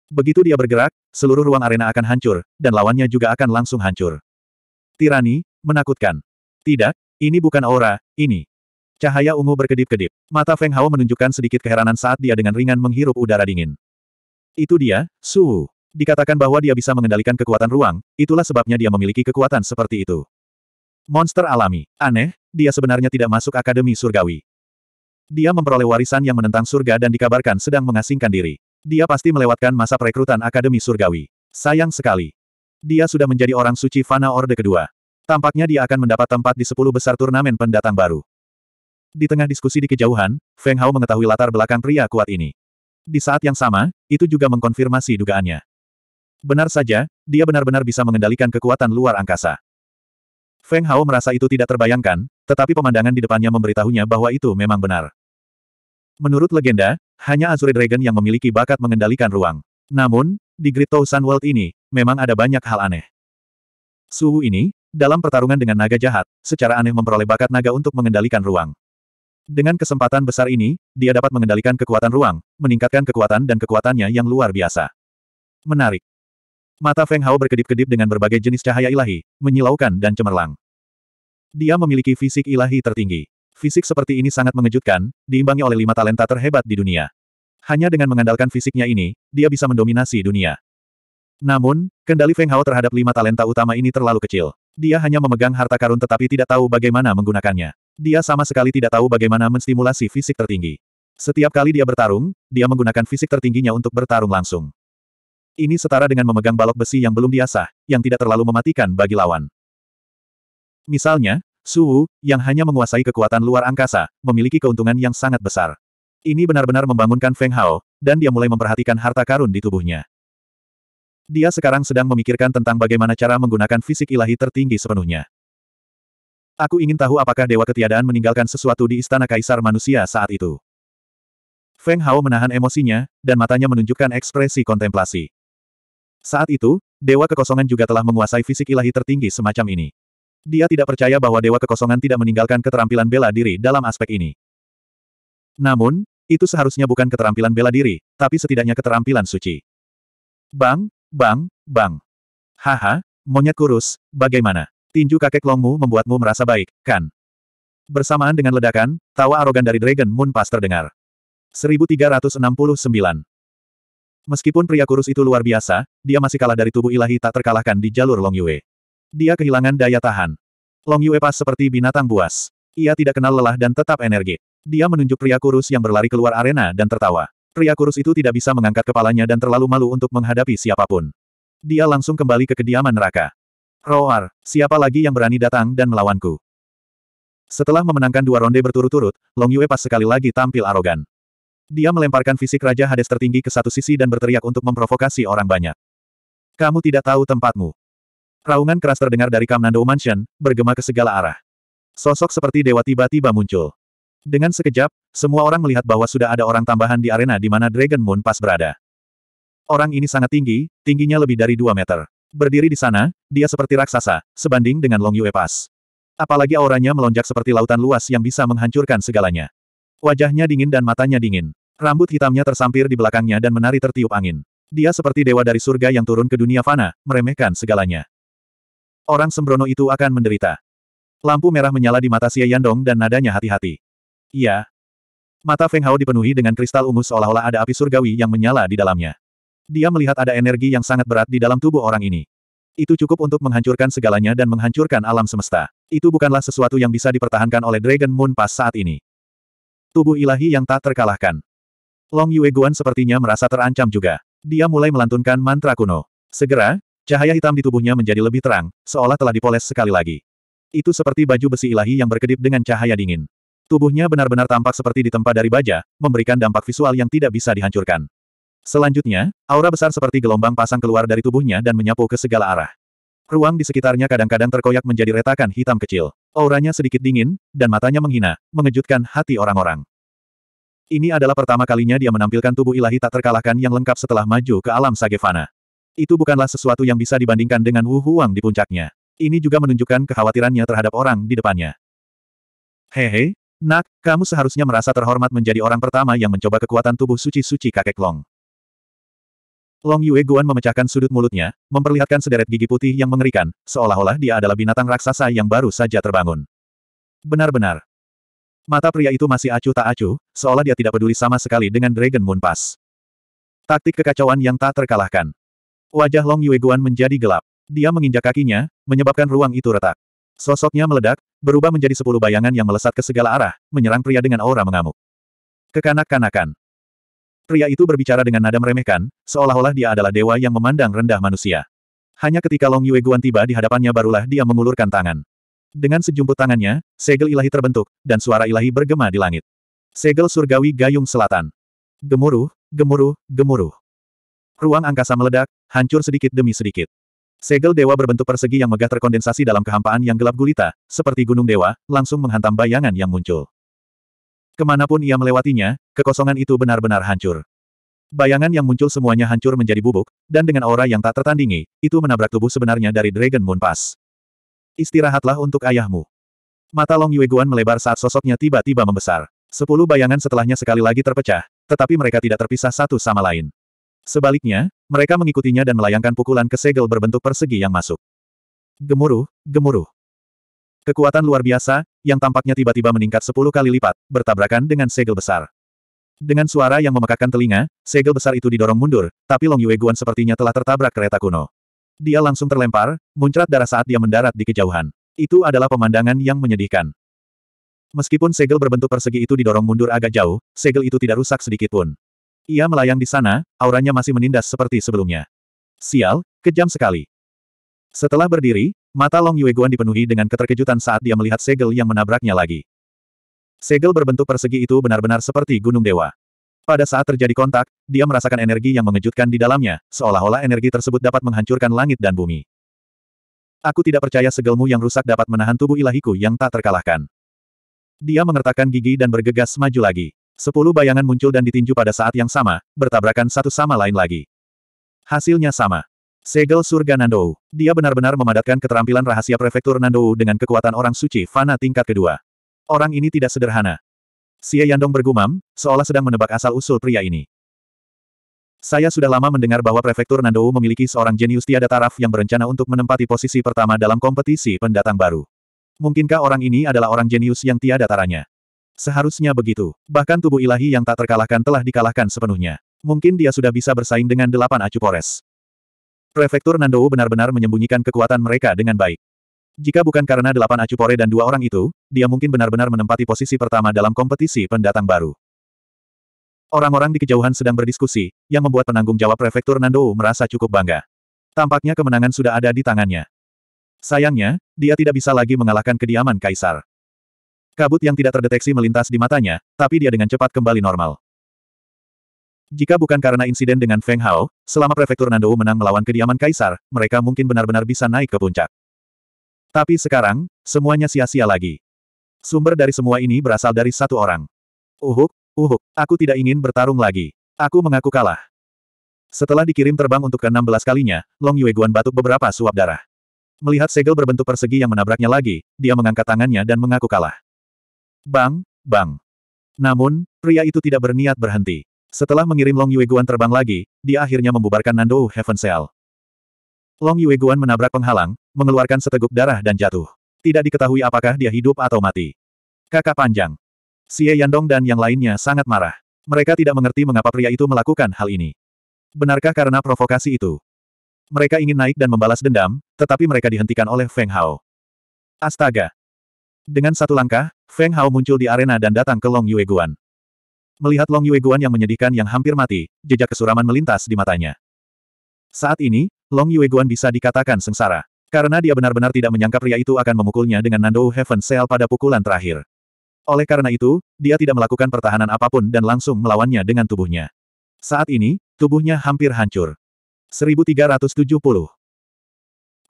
Begitu dia bergerak, seluruh ruang arena akan hancur, dan lawannya juga akan langsung hancur. Tirani, menakutkan. Tidak, ini bukan aura, ini. Cahaya ungu berkedip-kedip. Mata Feng Hao menunjukkan sedikit keheranan saat dia dengan ringan menghirup udara dingin. Itu dia, Su. Dikatakan bahwa dia bisa mengendalikan kekuatan ruang, itulah sebabnya dia memiliki kekuatan seperti itu. Monster alami. Aneh, dia sebenarnya tidak masuk Akademi Surgawi. Dia memperoleh warisan yang menentang surga dan dikabarkan sedang mengasingkan diri. Dia pasti melewatkan masa perekrutan Akademi Surgawi. Sayang sekali. Dia sudah menjadi orang suci Fana Orde kedua. Tampaknya dia akan mendapat tempat di sepuluh besar turnamen pendatang baru. Di tengah diskusi di kejauhan, Feng Hao mengetahui latar belakang pria kuat ini. Di saat yang sama, itu juga mengkonfirmasi dugaannya. Benar saja, dia benar-benar bisa mengendalikan kekuatan luar angkasa. Feng Hao merasa itu tidak terbayangkan, tetapi pemandangan di depannya memberitahunya bahwa itu memang benar. Menurut legenda, hanya Azure Dragon yang memiliki bakat mengendalikan ruang. Namun, di Great Sun World ini, memang ada banyak hal aneh. Suhu ini, dalam pertarungan dengan naga jahat, secara aneh memperoleh bakat naga untuk mengendalikan ruang. Dengan kesempatan besar ini, dia dapat mengendalikan kekuatan ruang, meningkatkan kekuatan dan kekuatannya yang luar biasa. Menarik. Mata Feng Hao berkedip-kedip dengan berbagai jenis cahaya ilahi, menyilaukan dan cemerlang. Dia memiliki fisik ilahi tertinggi. Fisik seperti ini sangat mengejutkan, diimbangi oleh lima talenta terhebat di dunia. Hanya dengan mengandalkan fisiknya ini, dia bisa mendominasi dunia. Namun, kendali Feng Hao terhadap lima talenta utama ini terlalu kecil. Dia hanya memegang harta karun tetapi tidak tahu bagaimana menggunakannya. Dia sama sekali tidak tahu bagaimana menstimulasi fisik tertinggi. Setiap kali dia bertarung, dia menggunakan fisik tertingginya untuk bertarung langsung. Ini setara dengan memegang balok besi yang belum diasah, yang tidak terlalu mematikan bagi lawan. Misalnya, Suhu, yang hanya menguasai kekuatan luar angkasa, memiliki keuntungan yang sangat besar. Ini benar-benar membangunkan Feng Hao, dan dia mulai memperhatikan harta karun di tubuhnya. Dia sekarang sedang memikirkan tentang bagaimana cara menggunakan fisik ilahi tertinggi sepenuhnya. Aku ingin tahu apakah Dewa Ketiadaan meninggalkan sesuatu di Istana Kaisar Manusia saat itu. Feng Hao menahan emosinya, dan matanya menunjukkan ekspresi kontemplasi. Saat itu, Dewa Kekosongan juga telah menguasai fisik ilahi tertinggi semacam ini. Dia tidak percaya bahwa Dewa Kekosongan tidak meninggalkan keterampilan bela diri dalam aspek ini. Namun, itu seharusnya bukan keterampilan bela diri, tapi setidaknya keterampilan suci. Bang, bang, bang. Haha, monyet kurus, bagaimana? Tinju kakek Longmu membuatmu merasa baik, kan? Bersamaan dengan ledakan, tawa arogan dari Dragon Moon Pass terdengar. 1369 Meskipun pria kurus itu luar biasa, dia masih kalah dari tubuh ilahi tak terkalahkan di jalur Long Yue. Dia kehilangan daya tahan. Long Yue pas seperti binatang buas. Ia tidak kenal lelah dan tetap energi. Dia menunjuk pria kurus yang berlari keluar arena dan tertawa. Pria kurus itu tidak bisa mengangkat kepalanya dan terlalu malu untuk menghadapi siapapun. Dia langsung kembali ke kediaman neraka. Roar, siapa lagi yang berani datang dan melawanku? Setelah memenangkan dua ronde berturut-turut, Long Yue pas sekali lagi tampil arogan. Dia melemparkan fisik Raja Hades tertinggi ke satu sisi dan berteriak untuk memprovokasi orang banyak. Kamu tidak tahu tempatmu. Raungan keras terdengar dari Kamnando Mansion, bergema ke segala arah. Sosok seperti dewa tiba-tiba muncul. Dengan sekejap, semua orang melihat bahwa sudah ada orang tambahan di arena di mana Dragon Moon pas berada. Orang ini sangat tinggi, tingginya lebih dari 2 meter. Berdiri di sana, dia seperti raksasa, sebanding dengan Long Yue Pass. Apalagi auranya melonjak seperti lautan luas yang bisa menghancurkan segalanya. Wajahnya dingin dan matanya dingin. Rambut hitamnya tersampir di belakangnya dan menari tertiup angin. Dia seperti dewa dari surga yang turun ke dunia fana, meremehkan segalanya orang sembrono itu akan menderita. Lampu merah menyala di mata Xie Yandong dan nadanya hati-hati. Iya. Mata Feng Hao dipenuhi dengan kristal ungu seolah-olah ada api surgawi yang menyala di dalamnya. Dia melihat ada energi yang sangat berat di dalam tubuh orang ini. Itu cukup untuk menghancurkan segalanya dan menghancurkan alam semesta. Itu bukanlah sesuatu yang bisa dipertahankan oleh Dragon Moon pas saat ini. Tubuh ilahi yang tak terkalahkan. Long Yue Guan sepertinya merasa terancam juga. Dia mulai melantunkan mantra kuno. Segera, Cahaya hitam di tubuhnya menjadi lebih terang, seolah telah dipoles sekali lagi. Itu seperti baju besi ilahi yang berkedip dengan cahaya dingin. Tubuhnya benar-benar tampak seperti ditempa dari baja, memberikan dampak visual yang tidak bisa dihancurkan. Selanjutnya, aura besar seperti gelombang pasang keluar dari tubuhnya dan menyapu ke segala arah. Ruang di sekitarnya kadang-kadang terkoyak menjadi retakan hitam kecil. Auranya sedikit dingin, dan matanya menghina, mengejutkan hati orang-orang. Ini adalah pertama kalinya dia menampilkan tubuh ilahi tak terkalahkan yang lengkap setelah maju ke alam Sagevana. Itu bukanlah sesuatu yang bisa dibandingkan dengan Wu Huang di puncaknya. Ini juga menunjukkan kekhawatirannya terhadap orang di depannya. Hehe, nak, kamu seharusnya merasa terhormat menjadi orang pertama yang mencoba kekuatan tubuh suci-suci kakek Long. Long Yue Guan memecahkan sudut mulutnya, memperlihatkan sederet gigi putih yang mengerikan, seolah-olah dia adalah binatang raksasa yang baru saja terbangun. Benar-benar. Mata pria itu masih acuh tak acuh, seolah dia tidak peduli sama sekali dengan Dragon Moon Pass. Taktik kekacauan yang tak terkalahkan. Wajah Long Yueguan menjadi gelap. Dia menginjak kakinya, menyebabkan ruang itu retak. Sosoknya meledak, berubah menjadi sepuluh bayangan yang melesat ke segala arah, menyerang pria dengan aura mengamuk. Kekanak-kanakan. Pria itu berbicara dengan nada meremehkan, seolah-olah dia adalah dewa yang memandang rendah manusia. Hanya ketika Long Yueguan tiba di hadapannya barulah dia mengulurkan tangan. Dengan sejumput tangannya, segel ilahi terbentuk, dan suara ilahi bergema di langit. Segel surgawi gayung selatan. Gemuruh, gemuruh, gemuruh. Ruang angkasa meledak, hancur sedikit demi sedikit. Segel dewa berbentuk persegi yang megah terkondensasi dalam kehampaan yang gelap gulita, seperti gunung dewa, langsung menghantam bayangan yang muncul. Kemanapun ia melewatinya, kekosongan itu benar-benar hancur. Bayangan yang muncul semuanya hancur menjadi bubuk, dan dengan aura yang tak tertandingi, itu menabrak tubuh sebenarnya dari Dragon Moon Pass. Istirahatlah untuk ayahmu. Mata Long Yueguan melebar saat sosoknya tiba-tiba membesar. Sepuluh bayangan setelahnya sekali lagi terpecah, tetapi mereka tidak terpisah satu sama lain. Sebaliknya, mereka mengikutinya dan melayangkan pukulan ke segel berbentuk persegi yang masuk. Gemuruh, gemuruh. Kekuatan luar biasa, yang tampaknya tiba-tiba meningkat sepuluh kali lipat, bertabrakan dengan segel besar. Dengan suara yang memekakkan telinga, segel besar itu didorong mundur, tapi Long Yue Guan sepertinya telah tertabrak kereta kuno. Dia langsung terlempar, muncrat darah saat dia mendarat di kejauhan. Itu adalah pemandangan yang menyedihkan. Meskipun segel berbentuk persegi itu didorong mundur agak jauh, segel itu tidak rusak sedikit pun. Ia melayang di sana, auranya masih menindas seperti sebelumnya. Sial, kejam sekali. Setelah berdiri, mata Long Yueguan dipenuhi dengan keterkejutan saat dia melihat segel yang menabraknya lagi. Segel berbentuk persegi itu benar-benar seperti gunung dewa. Pada saat terjadi kontak, dia merasakan energi yang mengejutkan di dalamnya, seolah-olah energi tersebut dapat menghancurkan langit dan bumi. Aku tidak percaya segelmu yang rusak dapat menahan tubuh ilahiku yang tak terkalahkan. Dia mengertakkan gigi dan bergegas maju lagi. Sepuluh bayangan muncul dan ditinju pada saat yang sama, bertabrakan satu sama lain lagi. Hasilnya sama. Segel surga Nandou. Dia benar-benar memadatkan keterampilan rahasia prefektur Nandou dengan kekuatan orang suci Fana tingkat kedua. Orang ini tidak sederhana. Xie Yandong bergumam, seolah sedang menebak asal-usul pria ini. Saya sudah lama mendengar bahwa Prefektur Nandou memiliki seorang jenius tiada taraf yang berencana untuk menempati posisi pertama dalam kompetisi pendatang baru. Mungkinkah orang ini adalah orang jenius yang tiada taranya? Seharusnya begitu. Bahkan tubuh ilahi yang tak terkalahkan telah dikalahkan sepenuhnya. Mungkin dia sudah bisa bersaing dengan delapan acu pores. Prefektur Nandou benar-benar menyembunyikan kekuatan mereka dengan baik. Jika bukan karena delapan acu pore dan dua orang itu, dia mungkin benar-benar menempati posisi pertama dalam kompetisi pendatang baru. Orang-orang di kejauhan sedang berdiskusi, yang membuat penanggung jawab prefektur Nandou merasa cukup bangga. Tampaknya kemenangan sudah ada di tangannya. Sayangnya, dia tidak bisa lagi mengalahkan kediaman kaisar. Kabut yang tidak terdeteksi melintas di matanya, tapi dia dengan cepat kembali normal. Jika bukan karena insiden dengan Feng Hao, selama Prefektur Nandou menang melawan kediaman Kaisar, mereka mungkin benar-benar bisa naik ke puncak. Tapi sekarang, semuanya sia-sia lagi. Sumber dari semua ini berasal dari satu orang. Uhuk, uhuk, aku tidak ingin bertarung lagi. Aku mengaku kalah. Setelah dikirim terbang untuk ke-16 kalinya, Long Yueguan batuk beberapa suap darah. Melihat segel berbentuk persegi yang menabraknya lagi, dia mengangkat tangannya dan mengaku kalah. Bang, bang. Namun, pria itu tidak berniat berhenti. Setelah mengirim Long Yueguan terbang lagi, dia akhirnya membubarkan Nando Heaven Seal. Long Yueguan menabrak penghalang, mengeluarkan seteguk darah dan jatuh. Tidak diketahui apakah dia hidup atau mati. Kakak panjang. Xie Yandong dan yang lainnya sangat marah. Mereka tidak mengerti mengapa pria itu melakukan hal ini. Benarkah karena provokasi itu? Mereka ingin naik dan membalas dendam, tetapi mereka dihentikan oleh Feng Hao. Astaga! Dengan satu langkah, Feng Hao muncul di arena dan datang ke Long Yue Guan. Melihat Long Yue Guan yang menyedihkan yang hampir mati, jejak kesuraman melintas di matanya. Saat ini, Long Yue Guan bisa dikatakan sengsara. Karena dia benar-benar tidak menyangka pria itu akan memukulnya dengan Nando Heaven Seal pada pukulan terakhir. Oleh karena itu, dia tidak melakukan pertahanan apapun dan langsung melawannya dengan tubuhnya. Saat ini, tubuhnya hampir hancur. 1370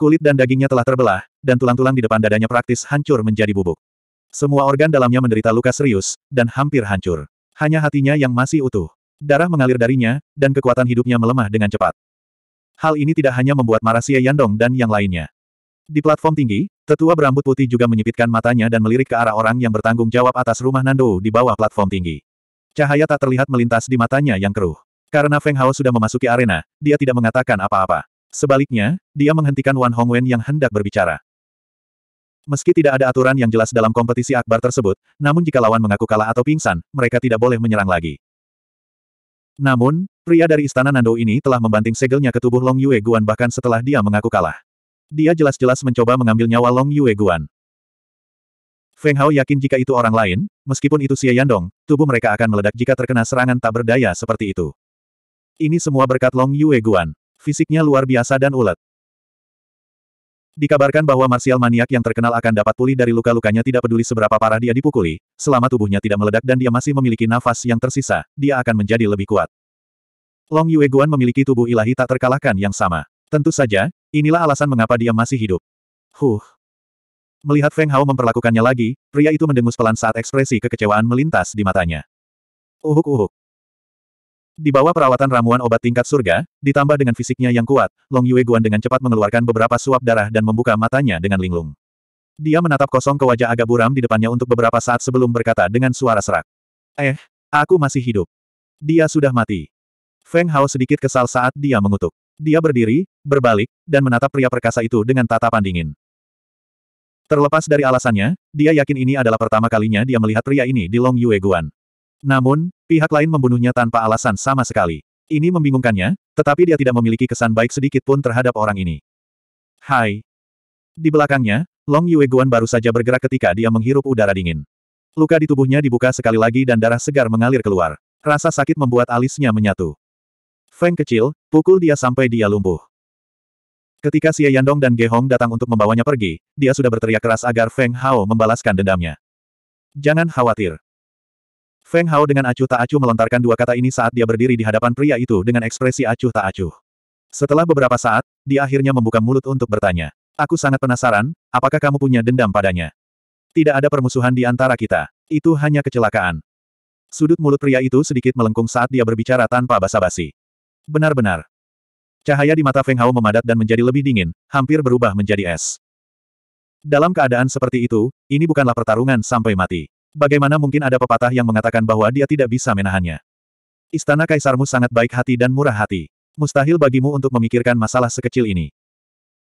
Kulit dan dagingnya telah terbelah, dan tulang-tulang di depan dadanya praktis hancur menjadi bubuk. Semua organ dalamnya menderita luka serius, dan hampir hancur. Hanya hatinya yang masih utuh. Darah mengalir darinya, dan kekuatan hidupnya melemah dengan cepat. Hal ini tidak hanya membuat Marasia Yandong dan yang lainnya. Di platform tinggi, tetua berambut putih juga menyipitkan matanya dan melirik ke arah orang yang bertanggung jawab atas rumah Nando di bawah platform tinggi. Cahaya tak terlihat melintas di matanya yang keruh. Karena Feng Hao sudah memasuki arena, dia tidak mengatakan apa-apa. Sebaliknya, dia menghentikan Wan Hongwen yang hendak berbicara. Meski tidak ada aturan yang jelas dalam kompetisi akbar tersebut, namun jika lawan mengaku kalah atau pingsan, mereka tidak boleh menyerang lagi. Namun, pria dari istana Nando ini telah membanting segelnya ke tubuh Long Yue Guan bahkan setelah dia mengaku kalah. Dia jelas-jelas mencoba mengambil nyawa Long Yue Guan. Feng Hao yakin jika itu orang lain, meskipun itu Xie Yandong, tubuh mereka akan meledak jika terkena serangan tak berdaya seperti itu. Ini semua berkat Long Yue Guan. Fisiknya luar biasa dan ulet. Dikabarkan bahwa Martial maniak yang terkenal akan dapat pulih dari luka-lukanya tidak peduli seberapa parah dia dipukuli, selama tubuhnya tidak meledak dan dia masih memiliki nafas yang tersisa, dia akan menjadi lebih kuat. Long Yue Guan memiliki tubuh ilahi tak terkalahkan yang sama. Tentu saja, inilah alasan mengapa dia masih hidup. Huh. Melihat Feng Hao memperlakukannya lagi, pria itu mendengus pelan saat ekspresi kekecewaan melintas di matanya. Uhuk-uhuk. Di bawah perawatan ramuan obat tingkat surga, ditambah dengan fisiknya yang kuat, Long Yue Guan dengan cepat mengeluarkan beberapa suap darah dan membuka matanya dengan linglung. Dia menatap kosong ke wajah agak buram di depannya untuk beberapa saat sebelum berkata dengan suara serak. Eh, aku masih hidup. Dia sudah mati. Feng Hao sedikit kesal saat dia mengutuk. Dia berdiri, berbalik, dan menatap pria perkasa itu dengan tatapan dingin. Terlepas dari alasannya, dia yakin ini adalah pertama kalinya dia melihat pria ini di Long Yue Guan. Namun, pihak lain membunuhnya tanpa alasan sama sekali. Ini membingungkannya, tetapi dia tidak memiliki kesan baik sedikit pun terhadap orang ini. Hai. Di belakangnya, Long Yue Guan baru saja bergerak ketika dia menghirup udara dingin. Luka di tubuhnya dibuka sekali lagi dan darah segar mengalir keluar. Rasa sakit membuat alisnya menyatu. Feng kecil, pukul dia sampai dia lumpuh. Ketika Xie Yandong dan Ge Hong datang untuk membawanya pergi, dia sudah berteriak keras agar Feng Hao membalaskan dendamnya. Jangan khawatir. Feng Hao dengan acuh tak acuh melontarkan dua kata ini saat dia berdiri di hadapan pria itu dengan ekspresi acuh tak acuh. Setelah beberapa saat, dia akhirnya membuka mulut untuk bertanya. Aku sangat penasaran, apakah kamu punya dendam padanya? Tidak ada permusuhan di antara kita. Itu hanya kecelakaan. Sudut mulut pria itu sedikit melengkung saat dia berbicara tanpa basa-basi. Benar-benar. Cahaya di mata Feng Hao memadat dan menjadi lebih dingin, hampir berubah menjadi es. Dalam keadaan seperti itu, ini bukanlah pertarungan sampai mati. Bagaimana mungkin ada pepatah yang mengatakan bahwa dia tidak bisa menahannya? Istana Kaisarmu sangat baik hati dan murah hati. Mustahil bagimu untuk memikirkan masalah sekecil ini.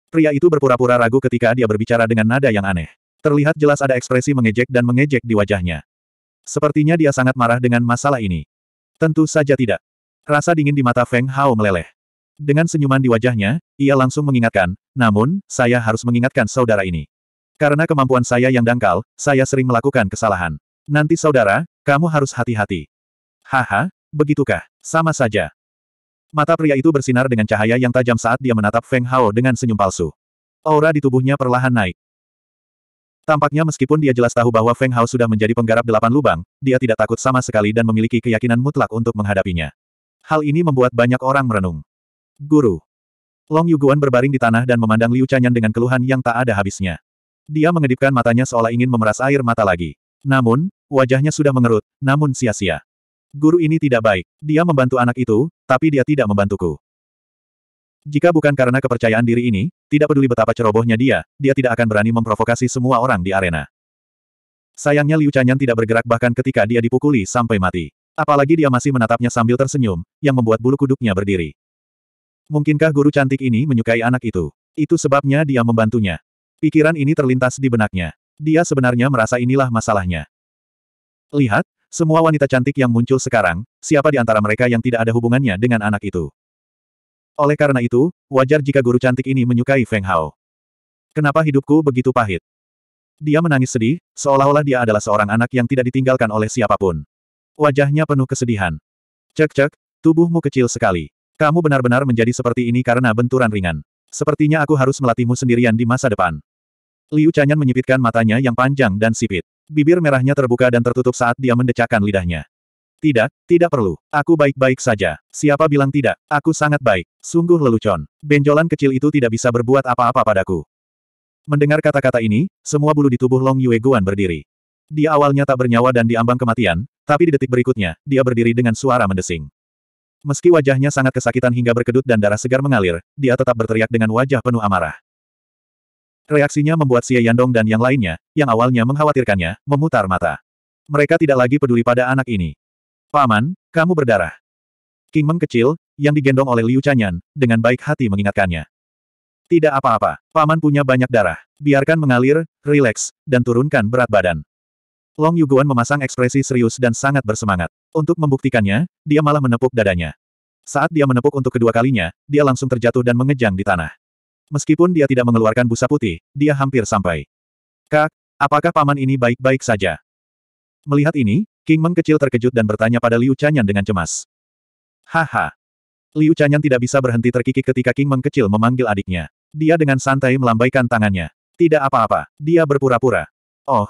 Pria itu berpura-pura ragu ketika dia berbicara dengan nada yang aneh. Terlihat jelas ada ekspresi mengejek dan mengejek di wajahnya. Sepertinya dia sangat marah dengan masalah ini. Tentu saja tidak. Rasa dingin di mata Feng Hao meleleh. Dengan senyuman di wajahnya, ia langsung mengingatkan, namun, saya harus mengingatkan saudara ini. Karena kemampuan saya yang dangkal, saya sering melakukan kesalahan. Nanti saudara, kamu harus hati-hati. Haha, begitukah? Sama saja. Mata pria itu bersinar dengan cahaya yang tajam saat dia menatap Feng Hao dengan senyum palsu. Aura di tubuhnya perlahan naik. Tampaknya meskipun dia jelas tahu bahwa Feng Hao sudah menjadi penggarap delapan lubang, dia tidak takut sama sekali dan memiliki keyakinan mutlak untuk menghadapinya. Hal ini membuat banyak orang merenung. Guru. Long Yuguan berbaring di tanah dan memandang Liu Chanyan dengan keluhan yang tak ada habisnya. Dia mengedipkan matanya seolah ingin memeras air mata lagi. Namun, wajahnya sudah mengerut, namun sia-sia. Guru ini tidak baik. Dia membantu anak itu, tapi dia tidak membantuku. Jika bukan karena kepercayaan diri ini, tidak peduli betapa cerobohnya dia, dia tidak akan berani memprovokasi semua orang di arena. Sayangnya Liu Chanyan tidak bergerak bahkan ketika dia dipukuli sampai mati. Apalagi dia masih menatapnya sambil tersenyum, yang membuat bulu kuduknya berdiri. Mungkinkah guru cantik ini menyukai anak itu? Itu sebabnya dia membantunya. Pikiran ini terlintas di benaknya. Dia sebenarnya merasa inilah masalahnya. Lihat, semua wanita cantik yang muncul sekarang, siapa di antara mereka yang tidak ada hubungannya dengan anak itu? Oleh karena itu, wajar jika guru cantik ini menyukai Feng Hao. Kenapa hidupku begitu pahit? Dia menangis sedih, seolah-olah dia adalah seorang anak yang tidak ditinggalkan oleh siapapun. Wajahnya penuh kesedihan. Cek-cek, tubuhmu kecil sekali. Kamu benar-benar menjadi seperti ini karena benturan ringan. Sepertinya aku harus melatihmu sendirian di masa depan. Liu Chanyan menyipitkan matanya yang panjang dan sipit. Bibir merahnya terbuka dan tertutup saat dia mendecakkan lidahnya. Tidak, tidak perlu. Aku baik-baik saja. Siapa bilang tidak? Aku sangat baik. Sungguh lelucon. Benjolan kecil itu tidak bisa berbuat apa-apa padaku. Mendengar kata-kata ini, semua bulu di tubuh Long Yue Guan berdiri. Dia awalnya tak bernyawa dan diambang kematian, tapi di detik berikutnya, dia berdiri dengan suara mendesing. Meski wajahnya sangat kesakitan hingga berkedut dan darah segar mengalir, dia tetap berteriak dengan wajah penuh amarah. Reaksinya membuat Xie Yandong dan yang lainnya, yang awalnya mengkhawatirkannya, memutar mata. Mereka tidak lagi peduli pada anak ini. Paman, kamu berdarah. King Meng kecil, yang digendong oleh Liu Chanyan, dengan baik hati mengingatkannya. Tidak apa-apa, paman punya banyak darah. Biarkan mengalir, rileks, dan turunkan berat badan. Long Yuguan memasang ekspresi serius dan sangat bersemangat. Untuk membuktikannya, dia malah menepuk dadanya. Saat dia menepuk untuk kedua kalinya, dia langsung terjatuh dan mengejang di tanah. Meskipun dia tidak mengeluarkan busa putih, dia hampir sampai. Kak, apakah paman ini baik-baik saja? Melihat ini, King Meng kecil terkejut dan bertanya pada Liu Chanyan dengan cemas. Haha. Liu Chanyan tidak bisa berhenti terkikik ketika King Meng kecil memanggil adiknya. Dia dengan santai melambaikan tangannya. Tidak apa-apa, dia berpura-pura. Oh.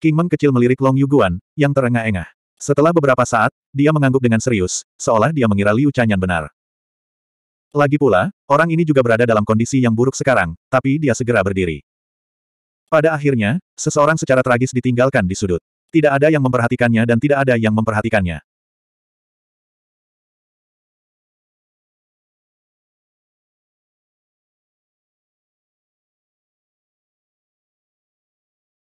King Meng kecil melirik Long Yuguan, yang terengah-engah. Setelah beberapa saat, dia mengangguk dengan serius, seolah dia mengira Liu Chanyan benar. Lagi pula, orang ini juga berada dalam kondisi yang buruk sekarang, tapi dia segera berdiri. Pada akhirnya, seseorang secara tragis ditinggalkan di sudut. Tidak ada yang memperhatikannya dan tidak ada yang memperhatikannya.